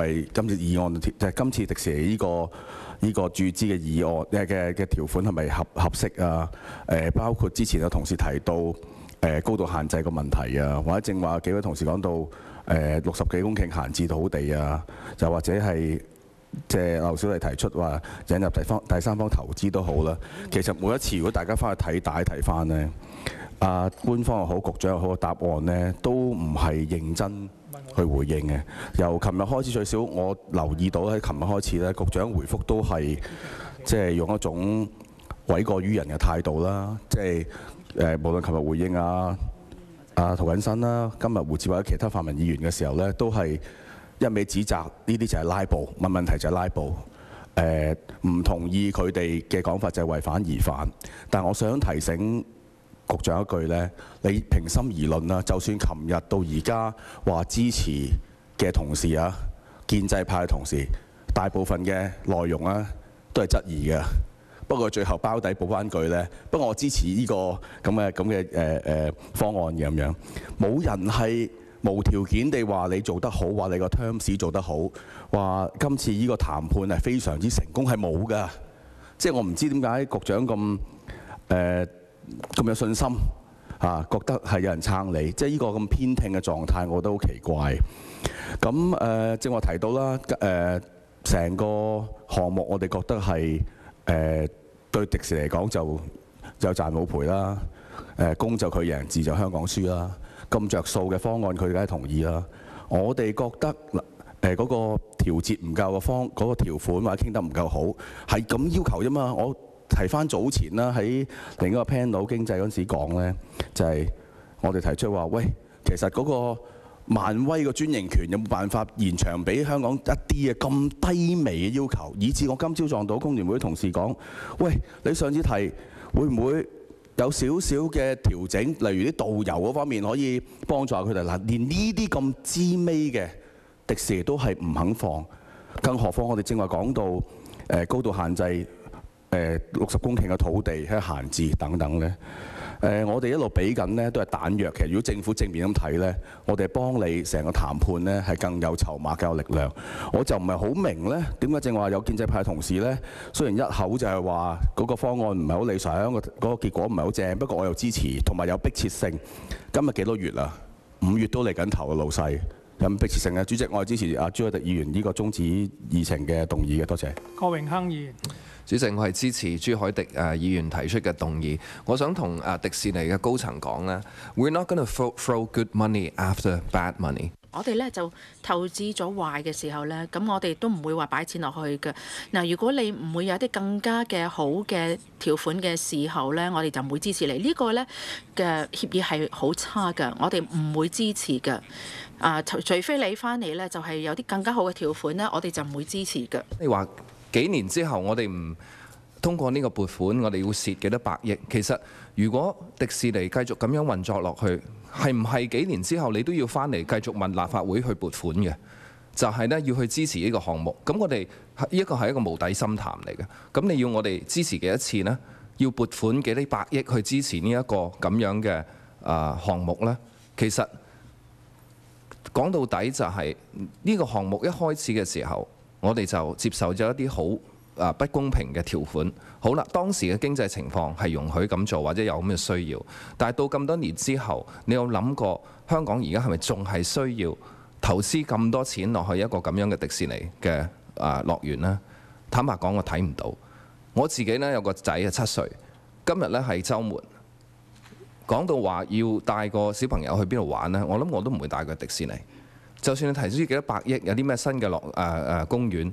係今次議案，即係今次迪士尼依個依個注資嘅議案嘅嘅條款係咪合合適啊？誒，包括之前有同事提到誒高度限制個問題啊，或者正話幾位同事講到誒六十幾公頃閒置土地啊，就或者係即係劉小麗提出話引入第三方第三方投資都好啦。其實每一次如果大家翻去睇大睇翻咧，啊官方又好，局長又好嘅答案咧，都唔係認真。去回應嘅，由琴日開始最少我留意到喺琴日開始咧，局長回覆都係即係用一種毀過於人嘅態度啦，即係誒無論琴日回應啊，啊陶錦新啦，今日胡志偉其他泛民議員嘅時候咧，都係一味指責呢啲就係拉布問問題就係拉布，誒唔同意佢哋嘅講法就係違反而犯，但我想提醒。局長一句呢，你平心而論啦，就算琴日到而家話支持嘅同事啊，建制派嘅同事，大部分嘅內容啊，都係質疑嘅。不過最後包底補翻句呢，不過我支持呢個咁嘅咁嘅誒誒方案嘅咁樣。冇人係無條件地話你做得好，話你個 terms 做得好，話今次呢個談判係非常之成功係冇㗎。即係我唔知點解局長咁誒。咁有信心啊，覺得係有人撐你，即係呢個咁偏聽嘅狀態，我都好奇怪。咁誒，正話提到啦，誒成個項目，我哋覺得係誒對迪士尼嚟講就有賺冇賠啦，誒公就佢贏，字就香港輸啦。咁着數嘅方案，佢梗係同意啦。我哋覺得嗱誒嗰個調節唔夠嘅方嗰個條款或者傾得唔夠好，係咁要求啫嘛，我。提翻早前啦，喺另一個 panel 經濟嗰陣時講咧，就係我哋提出話：喂，其實嗰個漫威嘅專營權有冇辦法延長俾香港一啲嘅咁低微嘅要求？以致我今朝撞到工聯會同事講：喂，你上次提會唔會有少少嘅調整？例如啲導遊嗰方面可以幫助佢哋。嗱，連呢啲咁知微嘅迪士尼都係唔肯放，更何況我哋正話講到高度限制。誒六十公頃嘅土地喺閒置等等咧，誒我哋一路比緊咧都係彈藥。其實如果政府正面咁睇咧，我哋幫你成個談判咧係更有籌碼、更有力量。我就唔係好明咧點解正話有建制派同事咧，雖然一口就係話嗰個方案唔係好理想，個嗰個結果唔係好正，不過我又支持同埋有迫切性。今日幾多月啦？五月都嚟緊頭嘅老細。咁迫切性嘅主席，我係支持阿朱海迪議員呢個終止議程嘅動議嘅，多謝。郭榮亨議員，主席，我係支持朱海迪誒議員提出嘅動議。我想同阿迪士尼嘅高層講咧，We're not going to throw good money after bad money。我哋咧就投資咗壞嘅時候咧，咁我哋都唔會話擺錢落去嘅。嗱，如果你唔會有啲更加嘅好嘅條款嘅時候咧，我哋就唔會支持你。呢個咧嘅協議係好差嘅，我哋唔會支持嘅。啊，除非你翻嚟咧，就係有啲更加好嘅條款咧，我哋就唔會支持嘅。你話幾年之後，我哋唔通過呢個撥款，我哋要蝕幾多百億？其實，如果迪士尼繼續咁樣運作落去，係唔係幾年之後你都要翻嚟繼續問立法會去撥款嘅？就係咧要去支持呢個項目。咁我哋一個係一個無底深潭嚟嘅。咁你要我哋支持幾多次呢？要撥款幾多百億去支持呢一個咁樣嘅啊項目呢？其實講到底就係呢個項目一開始嘅時候，我哋就接受咗一啲好。啊！不公平嘅條款，好啦，當時嘅經濟情況係容許咁做，或者有咁嘅需要。但係到咁多年之後，你有諗過香港而家係咪仲係需要投資咁多錢落去一個咁樣嘅迪士尼嘅啊樂園呢？坦白講，我睇唔到。我自己呢，有個仔啊，七歲，今日呢係週末，講到話要帶個小朋友去邊度玩呢？我諗我都唔會帶佢迪士尼。就算你提出幾多百億，有啲咩新嘅樂啊啊公園？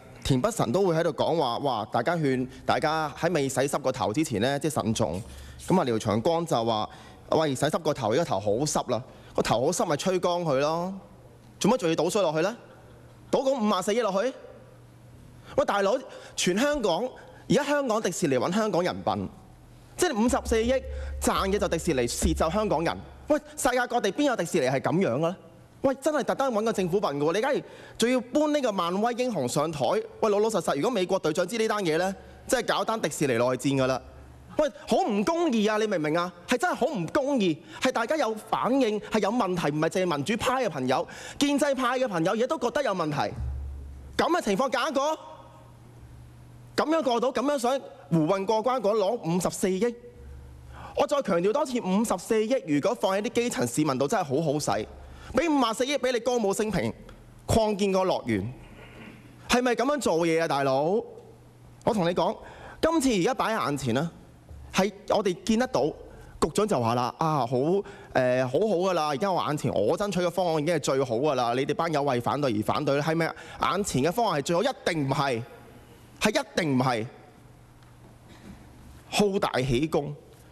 田北辰都會喺度講話，哇！大家勸大家喺未洗濕個頭之前呢，即係慎重。咁啊，廖長光就話：喂，洗濕個頭，而家頭好濕啦，個頭好濕咪吹乾佢咯。做乜仲要倒衰落去呢？倒咁五萬四億落去？喂，大佬，全香港而家香港迪士尼揾香港人笨，即係五十四億賺嘅就迪士尼蝕就香港人。喂，世界各地邊有迪士尼係咁樣嘅咧？喂，真係特登揾個政府笨嘅喎，你梗係仲要搬呢個漫威英雄上台？喂，老老實實，如果美國隊長知呢單嘢呢，即係搞單迪士尼內戰噶啦。喂，好唔公義啊！你明唔明啊？係真係好唔公義，係大家有反應，係有問題，唔係淨民主派嘅朋友、建制派嘅朋友，嘢都覺得有問題。咁嘅情況假過咁樣過到咁樣想胡運過關，嗰攞五十四億，我再強調多次，五十四億如果放喺啲基層市民度，真係好好使。俾五萬四億俾你歌舞升平，擴建個樂園，係咪咁樣做嘢啊，大佬？我同你講，今次而家擺喺眼前啦，係我哋見得到。局長就話啦，啊好誒好好噶啦，而家我眼前我爭取嘅方案已經係最好噶啦，你哋班友為反對而反對，係咪？眼前嘅方案係最好，一定唔係，係一定唔係，好大喜功。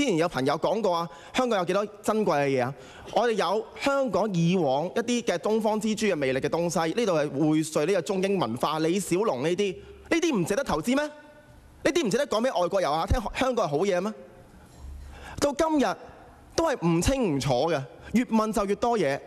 之前有朋友講過啊，香港有幾多珍貴嘅嘢啊？我哋有香港以往一啲嘅東方之珠嘅魅力嘅東西，呢度係匯萃呢個中英文化、李小龍呢啲，呢啲唔值得投資咩？呢啲唔值得講俾外國遊客聽香港係好嘢咩？到今日都係唔清唔楚嘅，越問就越多嘢。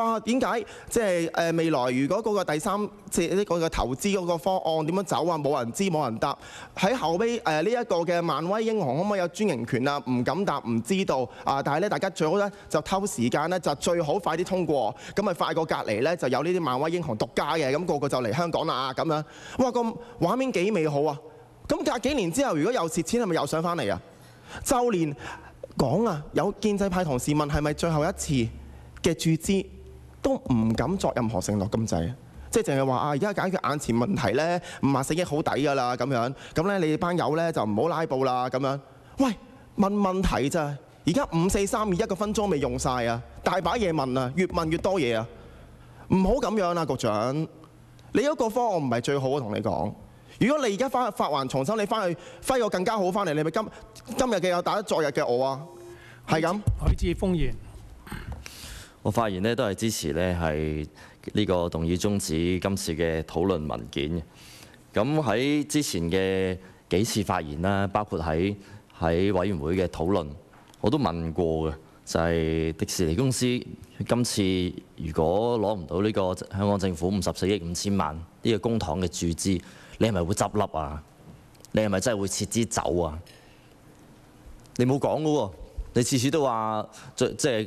哇！點解即係誒未來如果嗰個第三即係呢個投資嗰個方案點樣走啊？冇人知冇人答。喺後尾誒呢一個嘅漫威英雄可唔可以有專營權啊？唔敢答，唔知道。啊！但係咧，大家最好咧就偷時間咧就最好快啲通過，咁咪快過隔離咧就有呢啲漫威英雄獨家嘅，咁個個就嚟香港啦咁樣。哇！個畫面幾美好啊！咁隔幾年之後如果有蝕錢，係咪又想翻嚟啊？就連講啊，有建制派同事問係咪最後一次嘅注資？都唔敢作任何承諾咁制，即係淨係話啊！而家解決眼前問題咧，唔話死憶好抵㗎啦咁樣。咁咧，你班友咧就唔好拉布啦咁樣。喂，問問題咋？而家五四三二一個分鐘未用晒啊！大把嘢問啊，越問越多嘢啊！唔好咁樣啦，局長，你嗰個科我唔係最好我同你講。如果你而家翻去法環重修，你翻去揮個更加好翻嚟，你咪今今日嘅有打昨日嘅我啊，係咁。許志峰言。我發言咧都係支持咧係呢個動議終止今次嘅討論文件咁喺之前嘅幾次發言啦，包括喺喺委員會嘅討論，我都問過嘅，就係迪士尼公司今次如果攞唔到呢個香港政府五十四億五千萬呢個公帑嘅注資，你係咪會執笠啊？你係咪真係會撤資走啊？你冇講噶喎，你次次都話即即係。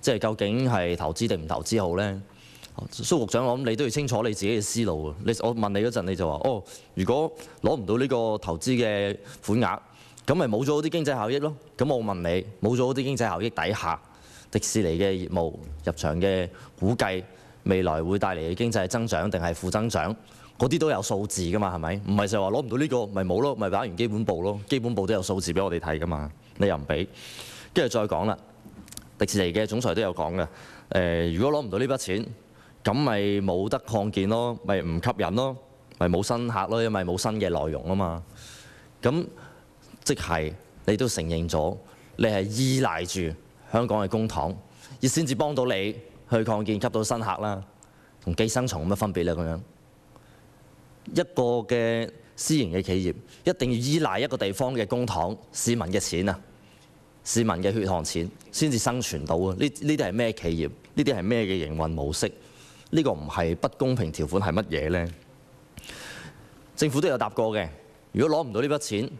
即係究竟係投資定唔投資好呢？蘇局長，我諗你都要清楚你自己嘅思路你我問你嗰陣，你就話：哦，如果攞唔到呢個投資嘅款額，咁咪冇咗啲經濟效益咯。咁我問你，冇咗啲經濟效益底下，迪士尼嘅業務入場嘅估計未來會帶嚟嘅經濟增長定係負增長？嗰啲都有數字㗎嘛？係咪？唔係就話攞唔到呢個咪冇咯，咪打完基本報咯？基本報都有數字俾我哋睇㗎嘛？你又唔俾，跟住再講啦。迪士尼嘅總裁都有講嘅，誒，如果攞唔到呢筆錢，咁咪冇得擴建咯，咪唔吸引咯，咪冇新客咯，因為冇新嘅內容啊嘛。咁即係你都承認咗，你係依賴住香港嘅公而先至幫到你去擴建、吸到新客啦，同寄生蟲咁嘅分別咧，咁樣一個嘅私營嘅企業，一定要依賴一個地方嘅公帑、市民嘅錢啊！市民嘅血汗錢先至生存到啊！呢呢啲係咩企業？呢啲係咩嘅營運模式？呢個唔係不公平條款係乜嘢呢？政府都有答過嘅。如果攞唔到呢筆錢，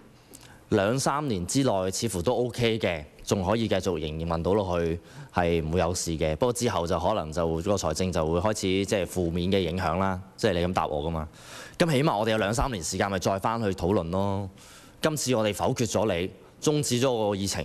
兩三年之內似乎都 OK 嘅，仲可以繼續營運到落去，係唔會有事嘅。不過之後就可能就個財政就會開始即係負面嘅影響啦。即係你咁答我噶嘛？咁起碼我哋有兩三年時間，咪再翻去討論咯。今次我哋否決咗你，終止咗個議程。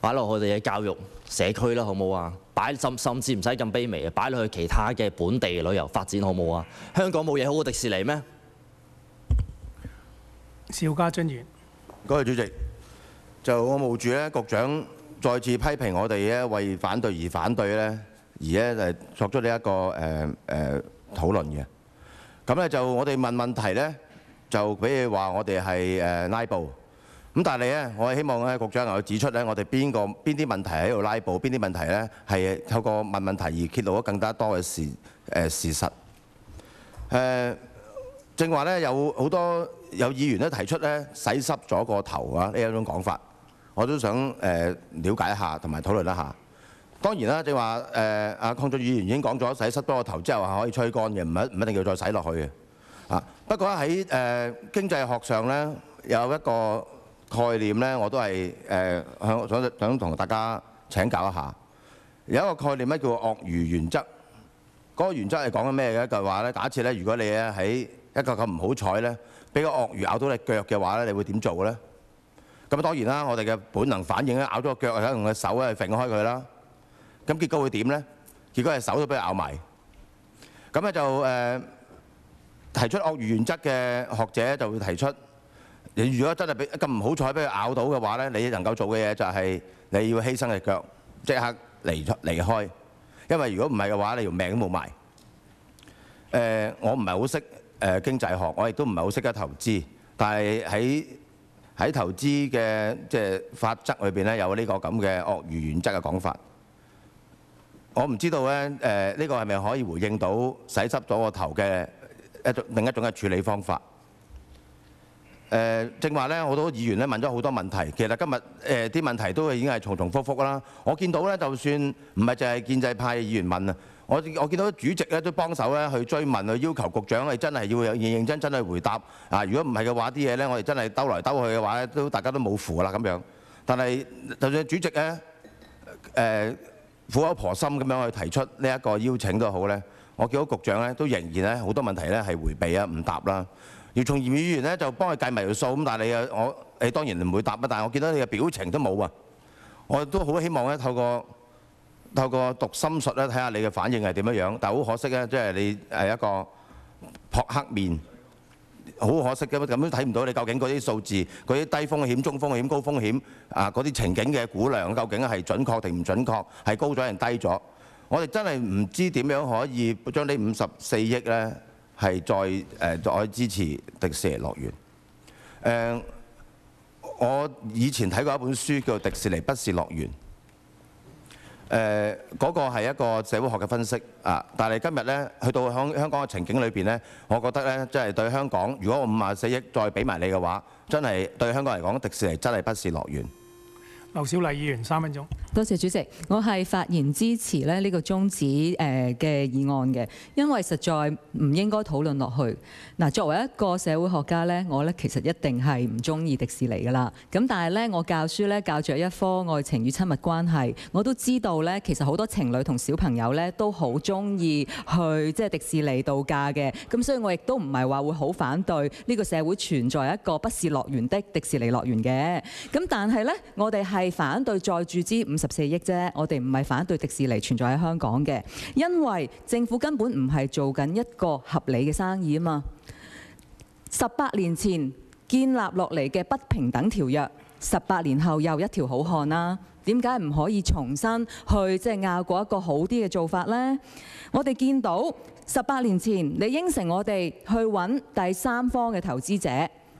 擺落我哋嘅教育社區啦，好唔好啊？擺甚甚至唔使咁卑微啊！擺落去其他嘅本地旅遊發展，好唔好啊？香港冇嘢好過迪士尼咩？邵家俊議，各位主席，就我冒住咧，局長再次批評我哋咧，為反對而反對咧，而咧就係作出呢一個誒誒討論嘅。咁咧就我哋問問題咧，就比如話我哋係誒拉布。咁但係咧，我希望咧，局長又指出咧，我哋邊個邊啲問題喺度拉布，邊啲問題咧係透過問問題而揭露咗更加多嘅事誒事實。誒正話咧，有好多有議員咧提出咧，洗濕咗個頭啊，呢一種講法，我都想誒了解一下，同埋討論一下。當然啦，正話誒，阿抗俊議員已經講咗，洗濕咗個頭之後係可以吹乾嘅，唔一唔一定要再洗落去嘅。啊，不過喺誒經濟學上咧有一個。概念咧，我都係誒向想想同大家請教一下。有一個概念咧叫鱷魚原則。嗰個原則係講緊咩嘅？一句話咧，假設咧，如果你咧喺一個咁唔好彩咧，俾個鱷魚咬到你腳嘅話咧，你會點做咧？咁當然啦，我哋嘅本能反應咧，咬咗個腳或者用嘅手咧，去揈開佢啦。咁結果會點咧？結果係手都俾咬埋。咁咧就誒提出鱷魚原則嘅學者就會提出。你如果真係俾咁唔好彩俾佢咬到嘅話咧，你能夠做嘅嘢就係你要犧牲隻腳，即刻離離開，因為如果唔係嘅話，你條命都冇埋。誒，我唔係好識誒經濟學，我亦都唔係好識得投資，但係喺喺投資嘅即係法則裏邊咧，有呢個咁嘅鱷魚原則嘅講法。我唔知道咧誒，呢個係咪可以回應到洗濕咗個頭嘅一種另一種嘅處理方法？誒正話咧，好多議員咧問咗好多問題。其實今日誒啲問題都已經係重重複復啦。我見到咧，就算唔係就係建制派議員問啊，我我見到主席咧都幫手咧去追問，去要求局長係真係要認認真真去回答啊。如果唔係嘅話，啲嘢咧我哋真係兜來兜去嘅話，都大家都冇符啦咁樣。但係就算主席咧誒苦口婆心咁樣去提出呢一個邀請都好咧，我見到局長咧都仍然咧好多問題咧係迴避啊，唔答啦。要從言語語咧就幫佢計埋條數，咁但係你啊，我你當然唔會答啊，但係我見到你嘅表情都冇啊，我都好希望咧透過透過讀心術咧睇下你嘅反應係點樣樣，但係好可惜咧，即係你係一個撲黑面，好可惜嘅，咁樣睇唔到你究竟嗰啲數字、嗰啲低風險、中風險、高風險啊嗰啲情景嘅估量究竟係準確定唔準確，係高咗定低咗？我哋真係唔知點樣可以將呢五十四億咧。係再誒再支持迪士尼樂園。誒，我以前睇過一本書叫《迪士尼不是樂園》。誒，嗰個係一個社會學嘅分析啊！但係今日咧，去到香香港嘅情景裏邊咧，我覺得咧，即係對香港，如果我五萬四億再俾埋你嘅話，真係對香港嚟講，迪士尼真係不是樂園。劉小麗議員三分鐘。多謝主席，我係發言支持咧呢個中止誒嘅議案嘅，因為實在唔應該討論落去。嗱，作為一個社會學家咧，我咧其實一定係唔中意迪士尼㗎啦。咁但係咧，我教書咧教着一科愛情與親密關係，我都知道咧，其實好多情侶同小朋友咧都好中意去即係迪士尼度假嘅。咁所以我亦都唔係話會好反對呢個社會存在一個不是樂園的迪士尼樂園嘅。咁但係咧，我哋係。係反對再注資五十四億啫，我哋唔係反對迪士尼存在喺香港嘅，因為政府根本唔係做緊一個合理嘅生意啊嘛。十八年前建立落嚟嘅不平等條約，十八年後又一條好漢啦，點解唔可以重新去即係拗過一個好啲嘅做法呢？我哋見到十八年前你應承我哋去揾第三方嘅投資者。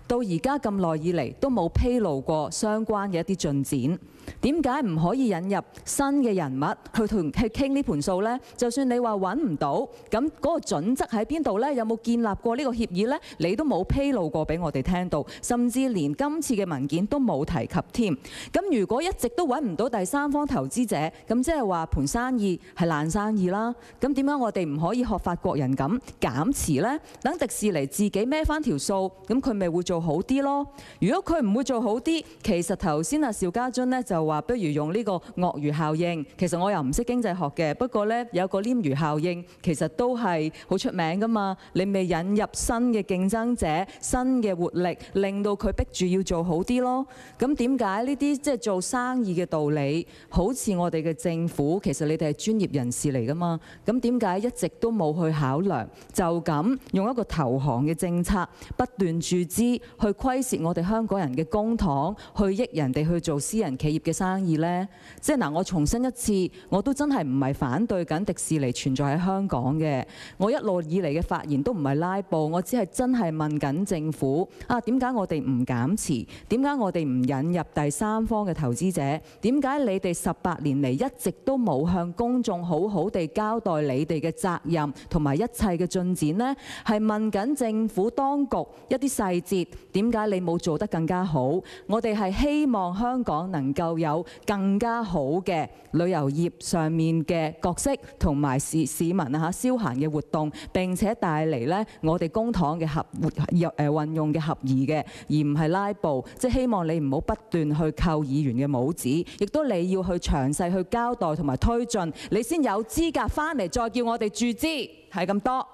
到而家咁耐以嚟，都冇披露過相關嘅一啲進展。點解唔可以引入新嘅人物去同去傾呢盤數呢？就算你話揾唔到，咁嗰個準則喺邊度呢？有冇建立過呢個協議呢？你都冇披露過俾我哋聽到，甚至連今次嘅文件都冇提及添。咁如果一直都揾唔到第三方投資者，咁即係話盤生意係爛生意啦。咁點解我哋唔可以學法國人咁減持呢？等迪士尼自己孭翻條數，咁佢咪會做好啲咯？如果佢唔會做好啲，其實頭先阿邵家臻呢就。就話不如用呢個鱷魚效應，其實我又唔識經濟學嘅。不過呢，有個黏魚效應，其實都係好出名噶嘛。你未引入新嘅競爭者、新嘅活力，令到佢逼住要做好啲咯。咁點解呢啲即係做生意嘅道理？好似我哋嘅政府，其實你哋係專業人士嚟噶嘛。咁點解一直都冇去考量，就咁用一個投行嘅政策不斷注資，去虧蝕我哋香港人嘅公帑，去益人哋去做私人企業？嘅生意咧，即係嗱，我重申一次，我都真係唔係反對緊迪士尼存在喺香港嘅。我一路以嚟嘅發言都唔係拉布，我只係真係問緊政府啊，點解我哋唔減持？點解我哋唔引入第三方嘅投資者？點解你哋十八年嚟一直都冇向公眾好好地交代你哋嘅責任同埋一切嘅進展咧？係問緊政府當局一啲細節，點解你冇做得更加好？我哋係希望香港能夠。有更加好嘅旅遊業上面嘅角色，同埋市市民啊消閒嘅活動，並且帶嚟咧我哋公堂嘅合活誒運用嘅合宜嘅，而唔係拉布。即系希望你唔好不斷去扣議員嘅帽子，亦都你要去詳細去交代同埋推進，你先有資格翻嚟再叫我哋注資係咁多。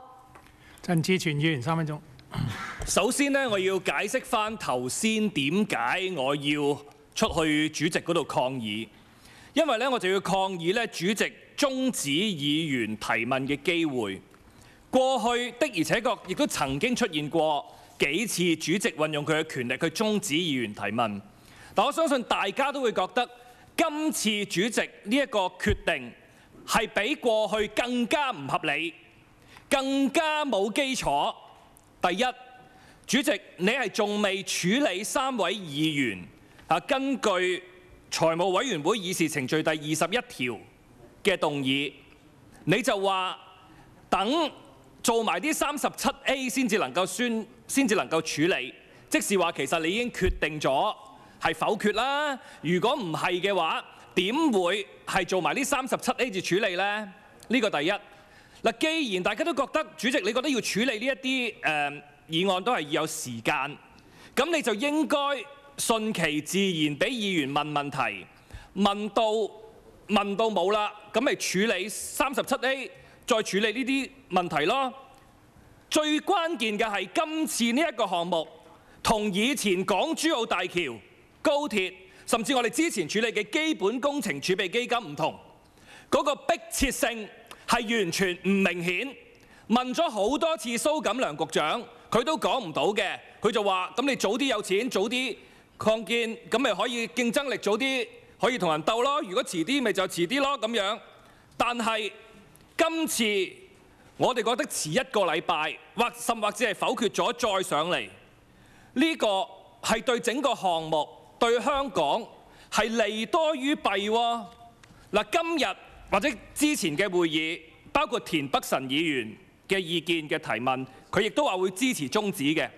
陳志全議員三分鐘。首先咧，我要解釋翻頭先點解我要。出去主席嗰度抗議，因為咧我就要抗議咧主席終止議員提問嘅機會。過去的而且確亦都曾經出現過幾次主席運用佢嘅權力去終止議員提問，但我相信大家都會覺得今次主席呢一個決定係比過去更加唔合理，更加冇基礎。第一，主席你係仲未處理三位議員。啊，根據財務委員會議事程序第二十一條嘅動議，你就話等做埋啲三十七 A 先至能夠宣，先至能夠處理。即是話其實你已經決定咗係否決啦。如果唔係嘅話，點會係做埋呢三十七 A 至處理呢？呢個第一嗱，既然大家都覺得主席，你覺得要處理呢一啲誒議案都係要有時間，咁你就應該。順其自然，俾議員問問題，問到問到冇啦，咁咪處理三十七 A，再處理呢啲問題咯。最關鍵嘅係今次呢一個項目，同以前港珠澳大橋、高鐵，甚至我哋之前處理嘅基本工程儲備基金唔同，嗰個迫切性係完全唔明顯。問咗好多次蘇錦良局長，佢都講唔到嘅，佢就話：咁你早啲有錢，早啲。擴建咁咪可以競爭力早啲可以同人鬥咯。如果遲啲，咪就遲啲咯咁樣。但係今次我哋覺得遲一個禮拜或甚或者係否決咗再上嚟呢個係對整個項目對香港係利多於弊喎。嗱，今日或者之前嘅會議，包括田北辰議員嘅意見嘅提問，佢亦都話會支持中止嘅，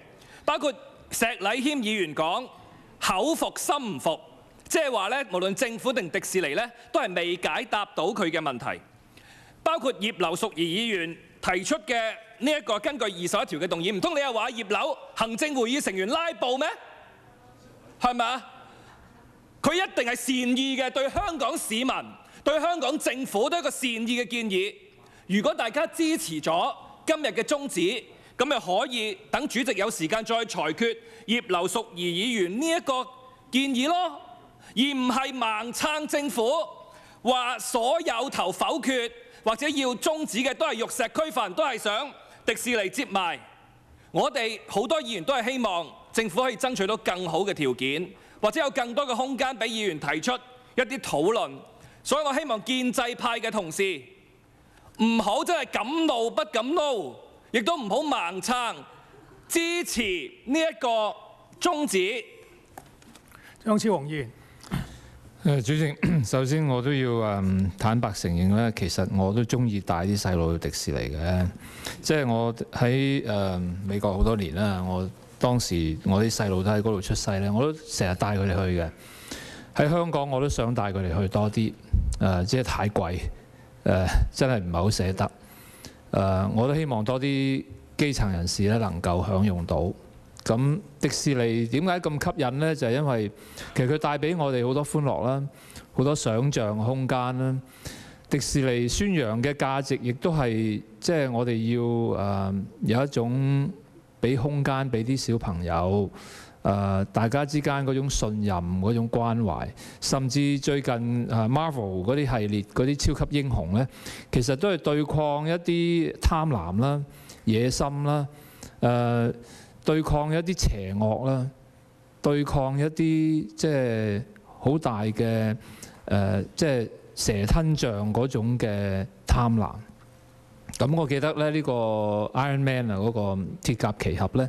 包括石禮谦議員講。口服心服，即係話咧，無論政府定迪士尼咧，都係未解答到佢嘅問題。包括葉劉淑儀議員提出嘅呢一個根據二十一條嘅動議，唔通你又話葉劉行政會議成員拉布咩？係咪啊？佢一定係善意嘅，對香港市民、對香港政府都一個善意嘅建議。如果大家支持咗今日嘅宗旨，咁咪可以等主席有時間再裁決葉劉淑儀議員呢一個建議咯，而唔係盲撐政府，話所有投否決或者要終止嘅都係玉石俱焚，都係想迪士尼接埋。我哋好多議員都係希望政府可以爭取到更好嘅條件，或者有更多嘅空間俾議員提出一啲討論。所以我希望建制派嘅同事唔好真係敢怒不敢怒。亦都唔好盲撐，支持呢一個宗旨。張超宏議員，誒主席，首先我都要誒坦白承認咧，其實我都中意帶啲細路去迪士尼嘅，即係我喺誒美國好多年啦，我當時我啲細路都喺嗰度出世咧，我都成日帶佢哋去嘅。喺香港我都想帶佢哋去多啲，誒即係太貴，誒真係唔係好捨得。誒，我都希望多啲基層人士咧能夠享用到。咁迪士尼點解咁吸引呢？就係因為其實佢帶俾我哋好多歡樂啦，好多想像空間啦。迪士尼宣揚嘅價值，亦都係即係我哋要誒有一種俾空間俾啲小朋友。誒大家之間嗰種信任、嗰種關懷，甚至最近誒 Marvel 嗰啲系列嗰啲超級英雄呢，其實都係對抗一啲貪婪啦、野心啦，誒對抗一啲邪惡啦，對抗一啲即係好大嘅誒即係蛇吞象嗰種嘅貪婪。咁我記得咧呢個 Iron Man 啊嗰個鐵甲奇俠呢。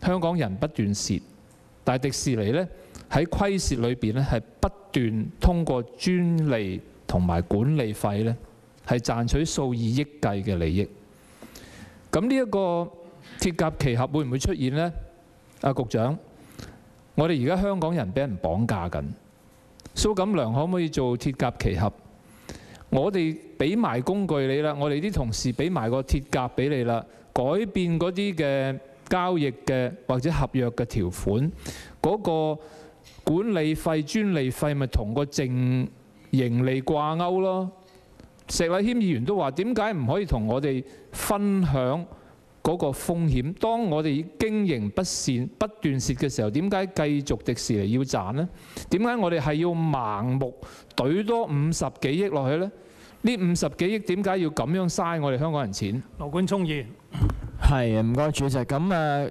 香港人不斷蝕，但迪士尼呢，喺虧蝕裏邊呢，係不斷通過專利同埋管理費呢，係賺取數以億計嘅利益。咁呢一個鐵甲奇俠會唔會出現呢？阿局長，我哋而家香港人俾人綁架緊。蘇錦良可唔可以做鐵甲奇俠？我哋俾埋工具你啦，我哋啲同事俾埋個鐵甲俾你啦，改變嗰啲嘅。交易嘅或者合約嘅條款，嗰個管理費、專利費咪同個淨盈利掛鈎咯？石禮谦議員都話：點解唔可以同我哋分享嗰個風險？當我哋經營不善、不斷蝕嘅時候，點解繼續迪士尼要賺呢？點解我哋係要盲目賄多五十幾億落去呢？呢五十幾億點解要咁樣嘥我哋香港人錢？羅冠聰議。係，唔該，主席。咁誒。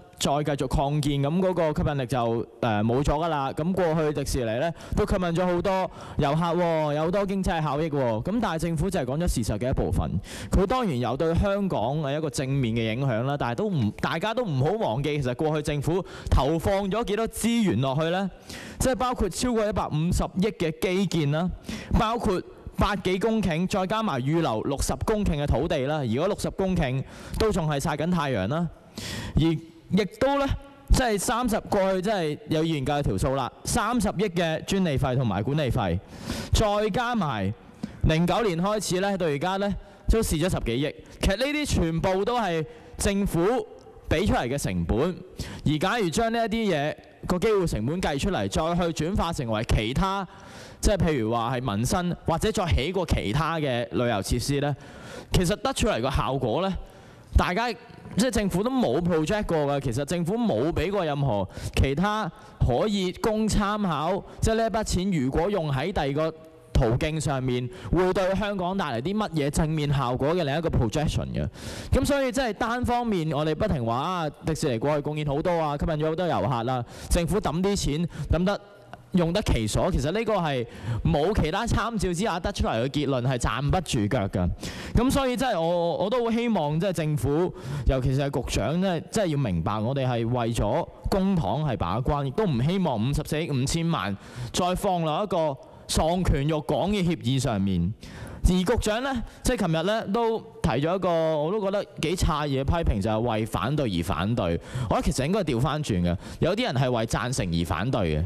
再繼續擴建，咁嗰個吸引力就冇咗㗎啦。咁過去迪士尼咧都吸引咗好多遊客，有好多經濟效益喎。咁但係政府就係講咗事實嘅一部分，佢當然有對香港係一個正面嘅影響啦。但係都唔大家都唔好忘記，其實過去政府投放咗幾多資源落去呢？即係包括超過一百五十億嘅基建啦，包括八幾公頃，再加埋預留六十公頃嘅土地啦。如果六十公頃都仲係曬緊太陽啦，而亦都呢，即係三十過去，即係有研究家條數啦。三十億嘅專利費同埋管理費，再加埋零九年開始呢，到而家呢，都試咗十幾億。其實呢啲全部都係政府俾出嚟嘅成本。而假如將呢一啲嘢個機會成本計出嚟，再去轉化成為其他，即係譬如話係民生，或者再起過其他嘅旅遊設施呢，其實得出嚟個效果呢，大家。即係政府都冇 project 過㗎，其實政府冇俾過任何其他可以供參考，即係呢一筆錢如果用喺第二個途徑上面，會對香港帶嚟啲乜嘢正面效果嘅另一個 projection 嘅。咁所以即係單方面，我哋不停話啊，迪士尼過去貢獻好多啊，吸引咗好多遊客啦，政府抌啲錢抌得。用得其所，其實呢個係冇其他參照之下得出嚟嘅結論係站不住腳嘅。咁所以真係我我都好希望，即係政府，尤其是係局長咧，真係要明白我哋係為咗公堂係把關，亦都唔希望五十四五千萬再放落一個喪權辱港嘅協議上面。而局長呢，即係琴日呢，都提咗一個我都覺得幾差嘢批評，就係為反對而反對。我覺得其實應該調翻轉嘅，有啲人係為贊成而反對嘅。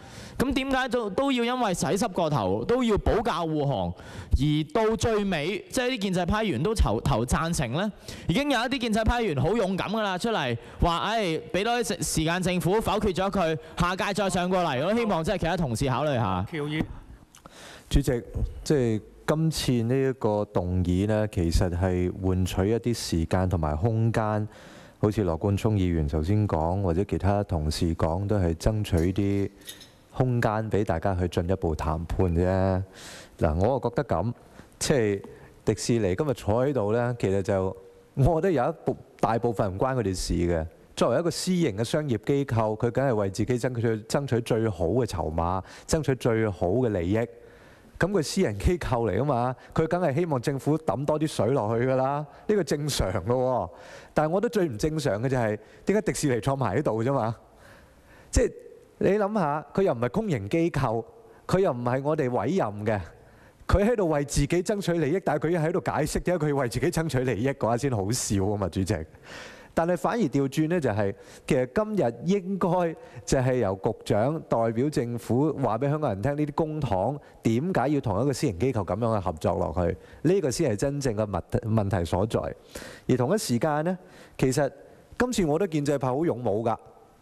咁點解都都要因為洗濕個頭都要保駕護航，而到最尾，即係啲建制派員都投投贊成呢？已經有一啲建制派員好勇敢噶啦，出嚟話誒，俾多啲時間政府否決咗佢，下屆再上過嚟。我希望即係其他同事考慮下。喬主席，即係今次呢一個動議呢，其實係換取一啲時間同埋空間。好似羅冠聰議員頭先講，或者其他同事講，都係爭取啲。空間俾大家去進一步談判啫。嗱，我又覺得咁，即係迪士尼今日坐喺度呢，其實就我覺得有一部大部分唔關佢哋事嘅。作為一個私營嘅商業機構，佢梗係為自己爭取爭取最好嘅籌碼，爭取最好嘅利益。咁佢私人機構嚟噶嘛，佢梗係希望政府抌多啲水落去噶啦，呢個正常咯。但係我覺得最唔正常嘅就係點解迪士尼坐埋喺度啫嘛，即係。你諗下，佢又唔係公營機構，佢又唔係我哋委任嘅，佢喺度為自己爭取利益，但係佢要喺度解釋點解佢為自己爭取利益，嗰下先好笑啊嘛，主席。但係反而調轉呢、就係其實今日應該就係由局長代表政府話俾香港人聽，呢啲公堂點解要同一個私營機構咁樣去合作落去，呢個先係真正嘅問問題所在。而同一時間呢，其實今次我都建制派好勇武㗎，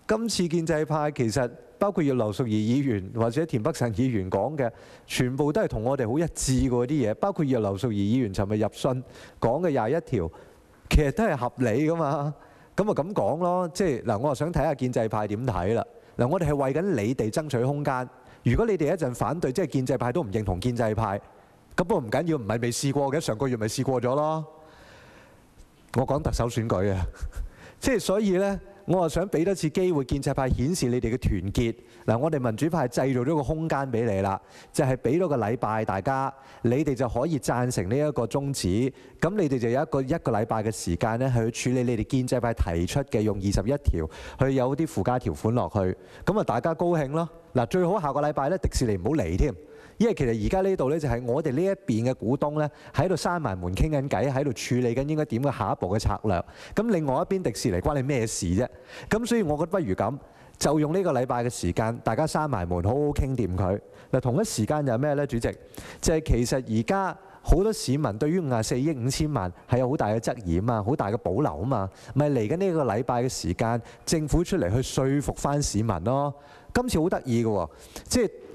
今次建制派其實。包括要劉淑儀議員或者田北辰議員講嘅，全部都係同我哋好一致嗰啲嘢。包括要劉淑儀議員尋日入信講嘅廿一條，其實都係合理噶嘛。咁啊咁講咯，即系嗱，我又想睇下建制派點睇啦。嗱，我哋係為緊你哋爭取空間。如果你哋一陣反對，即係建制派都唔認同建制派，咁我唔緊要，唔係未試過嘅，上個月咪試過咗咯。我講特首選舉啊，即係所以呢。我啊想俾多次機會建制派顯示你哋嘅團結。嗱，我哋民主派製造咗個空間俾你啦，就係俾多個禮拜大家，你哋就可以贊成呢一個宗旨。咁你哋就有一個一個禮拜嘅時間呢，去處理你哋建制派提出嘅用二十一條去有啲附加條款落去。咁啊，大家高興咯。嗱，最好下個禮拜呢，迪士尼唔好嚟添。因為其實而家呢度呢，就係我哋呢一邊嘅股東呢，喺度閂埋門傾緊偈，喺度處理緊應該點嘅下一步嘅策略。咁另外一邊迪士尼關你咩事啫？咁所以我覺得不如咁，就用呢個禮拜嘅時間，大家閂埋門好好傾掂佢。嗱同一時間又咩呢？主席就係其實而家好多市民對於五十四億五千萬係有好大嘅質疑啊嘛，好大嘅保留啊嘛，咪嚟緊呢個禮拜嘅時間，政府出嚟去說服翻市民咯。今次好得意嘅喎，即係。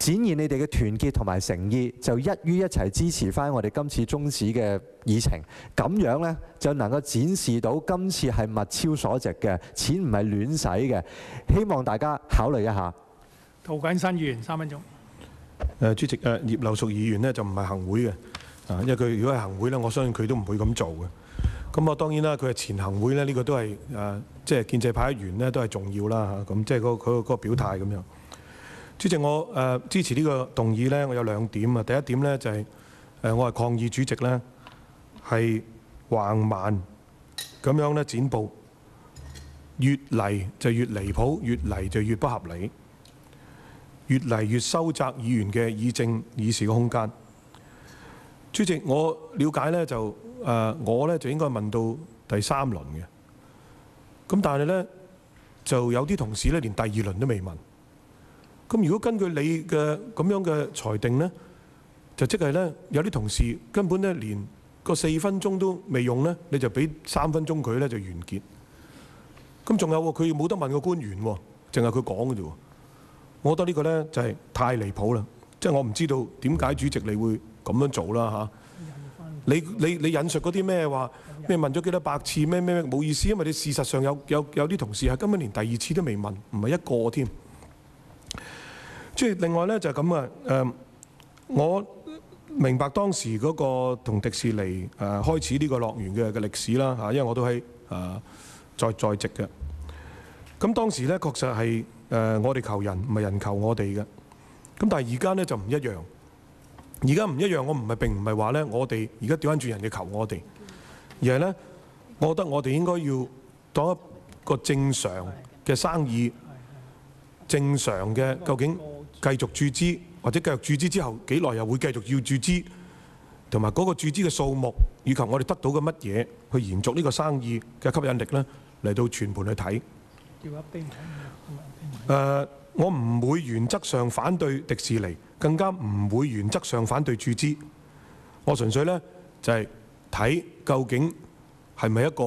展現你哋嘅團結同埋誠意，就一於一齊支持翻我哋今次終旨嘅議程，咁樣呢，就能夠展示到今次係物超所值嘅，錢唔係亂使嘅，希望大家考慮一下。陶瑾新議員三分鐘。誒，主席誒，葉劉淑議員呢，就唔係行會嘅，啊，因為佢如果係行會呢，我相信佢都唔會咁做嘅。咁啊，當然啦，佢係前行會呢，呢個都係誒，即係建制派嘅員呢，都係重要啦嚇，咁即係嗰個嗰個表態咁樣。主席，我誒支持呢個動議咧，我有兩點啊。第一點咧就係誒，我係抗議主席咧係橫漫咁樣咧展布，越嚟就越離譜，越嚟就越不合理，越嚟越收窄議員嘅議政、議事嘅空間。主席，我了解咧就誒，我咧就應該問到第三輪嘅，咁但係咧就有啲同事咧連第二輪都未問。咁如果根據你嘅咁樣嘅裁定呢，就即係呢，有啲同事根本呢連個四分鐘都未用呢，你就俾三分鐘佢呢就完結。咁仲有喎，佢冇得問個官員喎，淨係佢講嘅啫。我覺得呢個呢，就係太離譜啦，即係我唔知道點解主席你會咁樣做啦嚇。你你你引述嗰啲咩話咩問咗幾多百次咩咩咩冇意思，因為你事實上有有有啲同事係根本連第二次都未問，唔係一個添。即係另外咧就咁啊，誒，我明白當時嗰個同迪士尼誒開始呢個樂園嘅嘅歷史啦嚇，因為我都係誒在在職嘅。咁當時咧確實係誒我哋求人，唔係人求我哋嘅。咁但係而家咧就唔一樣。而家唔一樣，我唔係並唔係話咧我哋而家調翻轉人嘅求我哋，而係咧，我覺得我哋應該要當一個正常嘅生意，正常嘅究竟。繼續注資，或者繼續注資之後幾耐又會繼續要注資，同埋嗰個注資嘅數目以及我哋得到嘅乜嘢，去延續呢個生意嘅吸引力咧，嚟到全盤去睇。誒，我唔會原則上反對迪士尼，更加唔會原則上反對注資。我純粹咧就係睇究竟係咪一個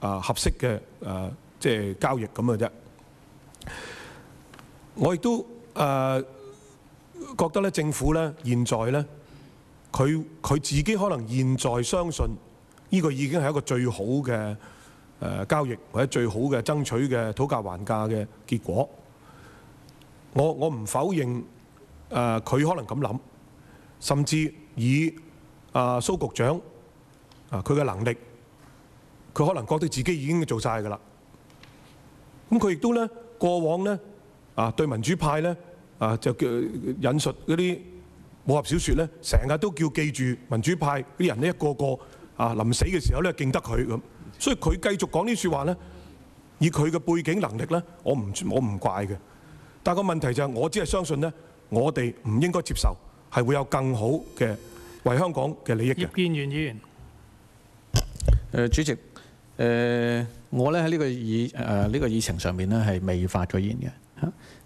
啊合適嘅誒，即係交易咁嘅啫。我亦都。誒覺得咧，政府咧，現在咧，佢佢自己可能現在相信呢個已經係一個最好嘅誒交易，或者最好嘅爭取嘅討價還價嘅結果。我我唔否認誒佢可能咁諗，甚至以阿蘇局長啊佢嘅能力，佢可能覺得自己已經做晒㗎啦。咁佢亦都咧過往咧啊對民主派咧。啊！就叫引述嗰啲武侠小説咧，成日都叫記住民主派啲人呢一個個啊臨死嘅時候咧敬得佢咁，所以佢繼續講呢説話咧，以佢嘅背景能力咧，我唔我唔怪嘅。但個問題就係，我只係相信咧，我哋唔應該接受，係會有更好嘅為香港嘅利益嘅。葉建源議員，誒主席，誒我咧喺呢個議誒呢個議程上面咧係未發咗言嘅。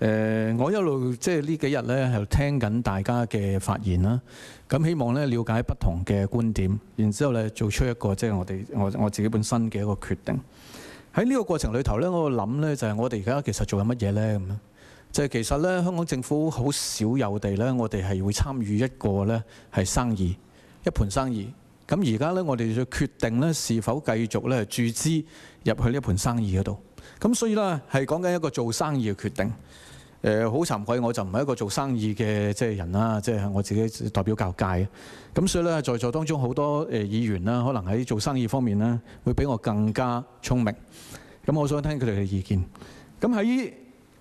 誒，我一路即係呢幾日咧，係聽緊大家嘅發言啦。咁希望咧了解不同嘅觀點，然之後咧做出一個即係我哋我我自己本身嘅一個決定。喺呢個過程裏頭咧，我諗咧就係我哋而家其實做緊乜嘢咧咁樣？就係其實咧，香港政府好少有地咧，我哋係會參與一個咧係生意一盤生意。咁而家咧，我哋就決定咧是否繼續咧注資入去呢一盤生意嗰度。咁所以呢，係講緊一個做生意嘅決定，誒好慚愧我就唔係一個做生意嘅即係人啦，即係我自己代表教界。咁所以呢，在座當中好多誒議員啦，可能喺做生意方面呢，會比我更加聰明。咁我想聽佢哋嘅意見。咁喺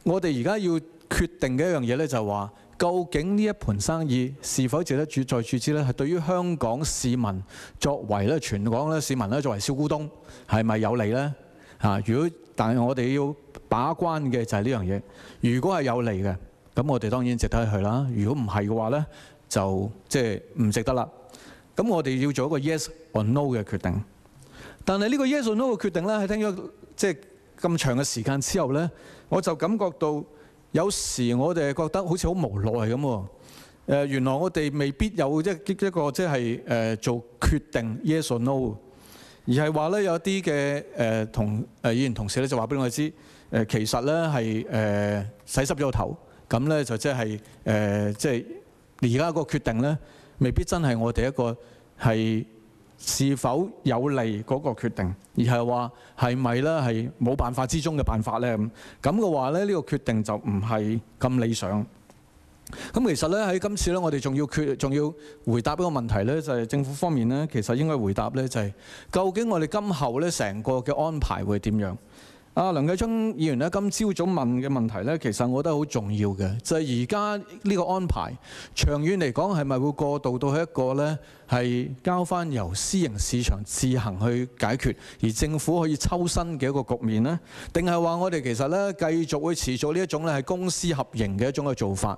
我哋而家要決定嘅一樣嘢呢，就係話，究竟呢一盤生意是否值得注再注資呢？係對於香港市民作為咧，全港咧市民咧作為小股東係咪有利呢？啊，如果但係我哋要把關嘅就係呢樣嘢。如果係有利嘅，咁我哋當然值得去啦。如果唔係嘅話呢，就即係唔值得啦。咁我哋要做一個 yes or no 嘅決定。但係呢個 yes or no 嘅決定呢，喺聽咗即係咁長嘅時間之後呢，我就感覺到有時我哋覺得好似好無奈咁喎。誒，原來我哋未必有即係一個即係誒做決定 yes or no。而係話咧，有啲嘅誒同誒議員同事咧，就話俾我知，誒其實咧係誒洗濕咗頭，咁咧就即係誒即係而家個決定咧，未必真係我哋一個係是否有利嗰個決定，而係話係咪咧係冇辦法之中嘅辦法咧咁，咁嘅話咧呢個決定就唔係咁理想。咁其實咧喺今次咧，我哋仲要缺，仲要回答一個問題咧，就係政府方面咧，其實應該回答咧，就係究竟我哋今後咧成個嘅安排會點樣？啊，梁繼聰議員咧今朝早問嘅問題咧，其實我覺得好重要嘅，就係而家呢個安排長遠嚟講係咪會過渡到一個咧係交翻由私營市場自行去解決，而政府可以抽身嘅一個局面呢？定係話我哋其實咧繼續會持續呢一種咧係公私合營嘅一種嘅做法？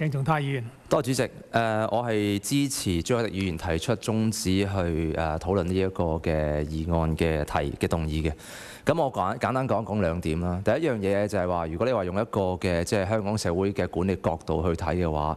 鄭仲泰議員，多謝主席。誒，我係支持張愛力議員提出中止去誒討論呢一個嘅議案嘅提嘅動議嘅。咁我簡簡單講講兩點啦。第一樣嘢就係話，如果你話用一個嘅即係香港社會嘅管理角度去睇嘅話，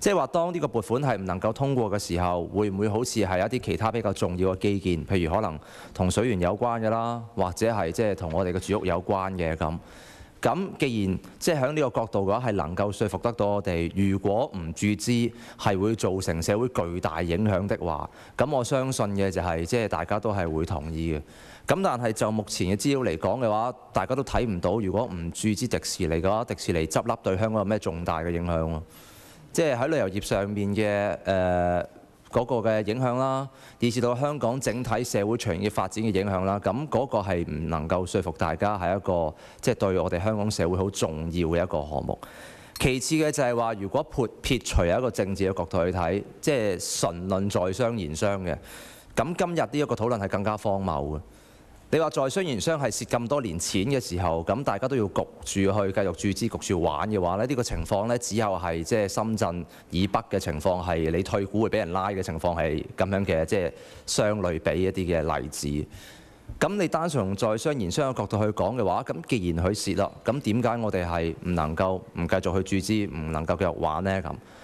即係話，當呢個撥款係唔能夠通過嘅時候，會唔會好似係一啲其他比較重要嘅基建，譬如可能同水源有關嘅啦，或者係即係同我哋嘅住屋有關嘅咁咁？既然即係喺呢個角度嘅話，係能夠說服得到我哋，如果唔注資係會造成社會巨大影響的話，咁我相信嘅就係即係大家都係會同意嘅。咁但係就目前嘅資料嚟講嘅話，大家都睇唔到，如果唔注資迪士尼嘅話，迪士尼執笠對香港有咩重大嘅影響啊？即係喺旅遊業上面嘅誒嗰個嘅影響啦，以至到香港整體社會長遠發展嘅影響啦。咁嗰個係唔能夠說服大家係一個即係對我哋香港社會好重要嘅一個項目。其次嘅就係話，如果撇撇除一個政治嘅角度去睇，即係純論在商言商嘅，咁今日呢一個討論係更加荒謬嘅。你話在商言商係蝕咁多年錢嘅時候，咁大家都要焗住去繼續注資，焗住玩嘅話咧，呢個情況咧只有係即係深圳以北嘅情況係你退股會俾人拉嘅情況係咁樣嘅，即係相類比一啲嘅例子。咁你單從在商言商嘅角度去講嘅話，咁既然佢蝕啦，咁點解我哋係唔能夠唔繼續去注資，唔能夠繼續玩呢？咁？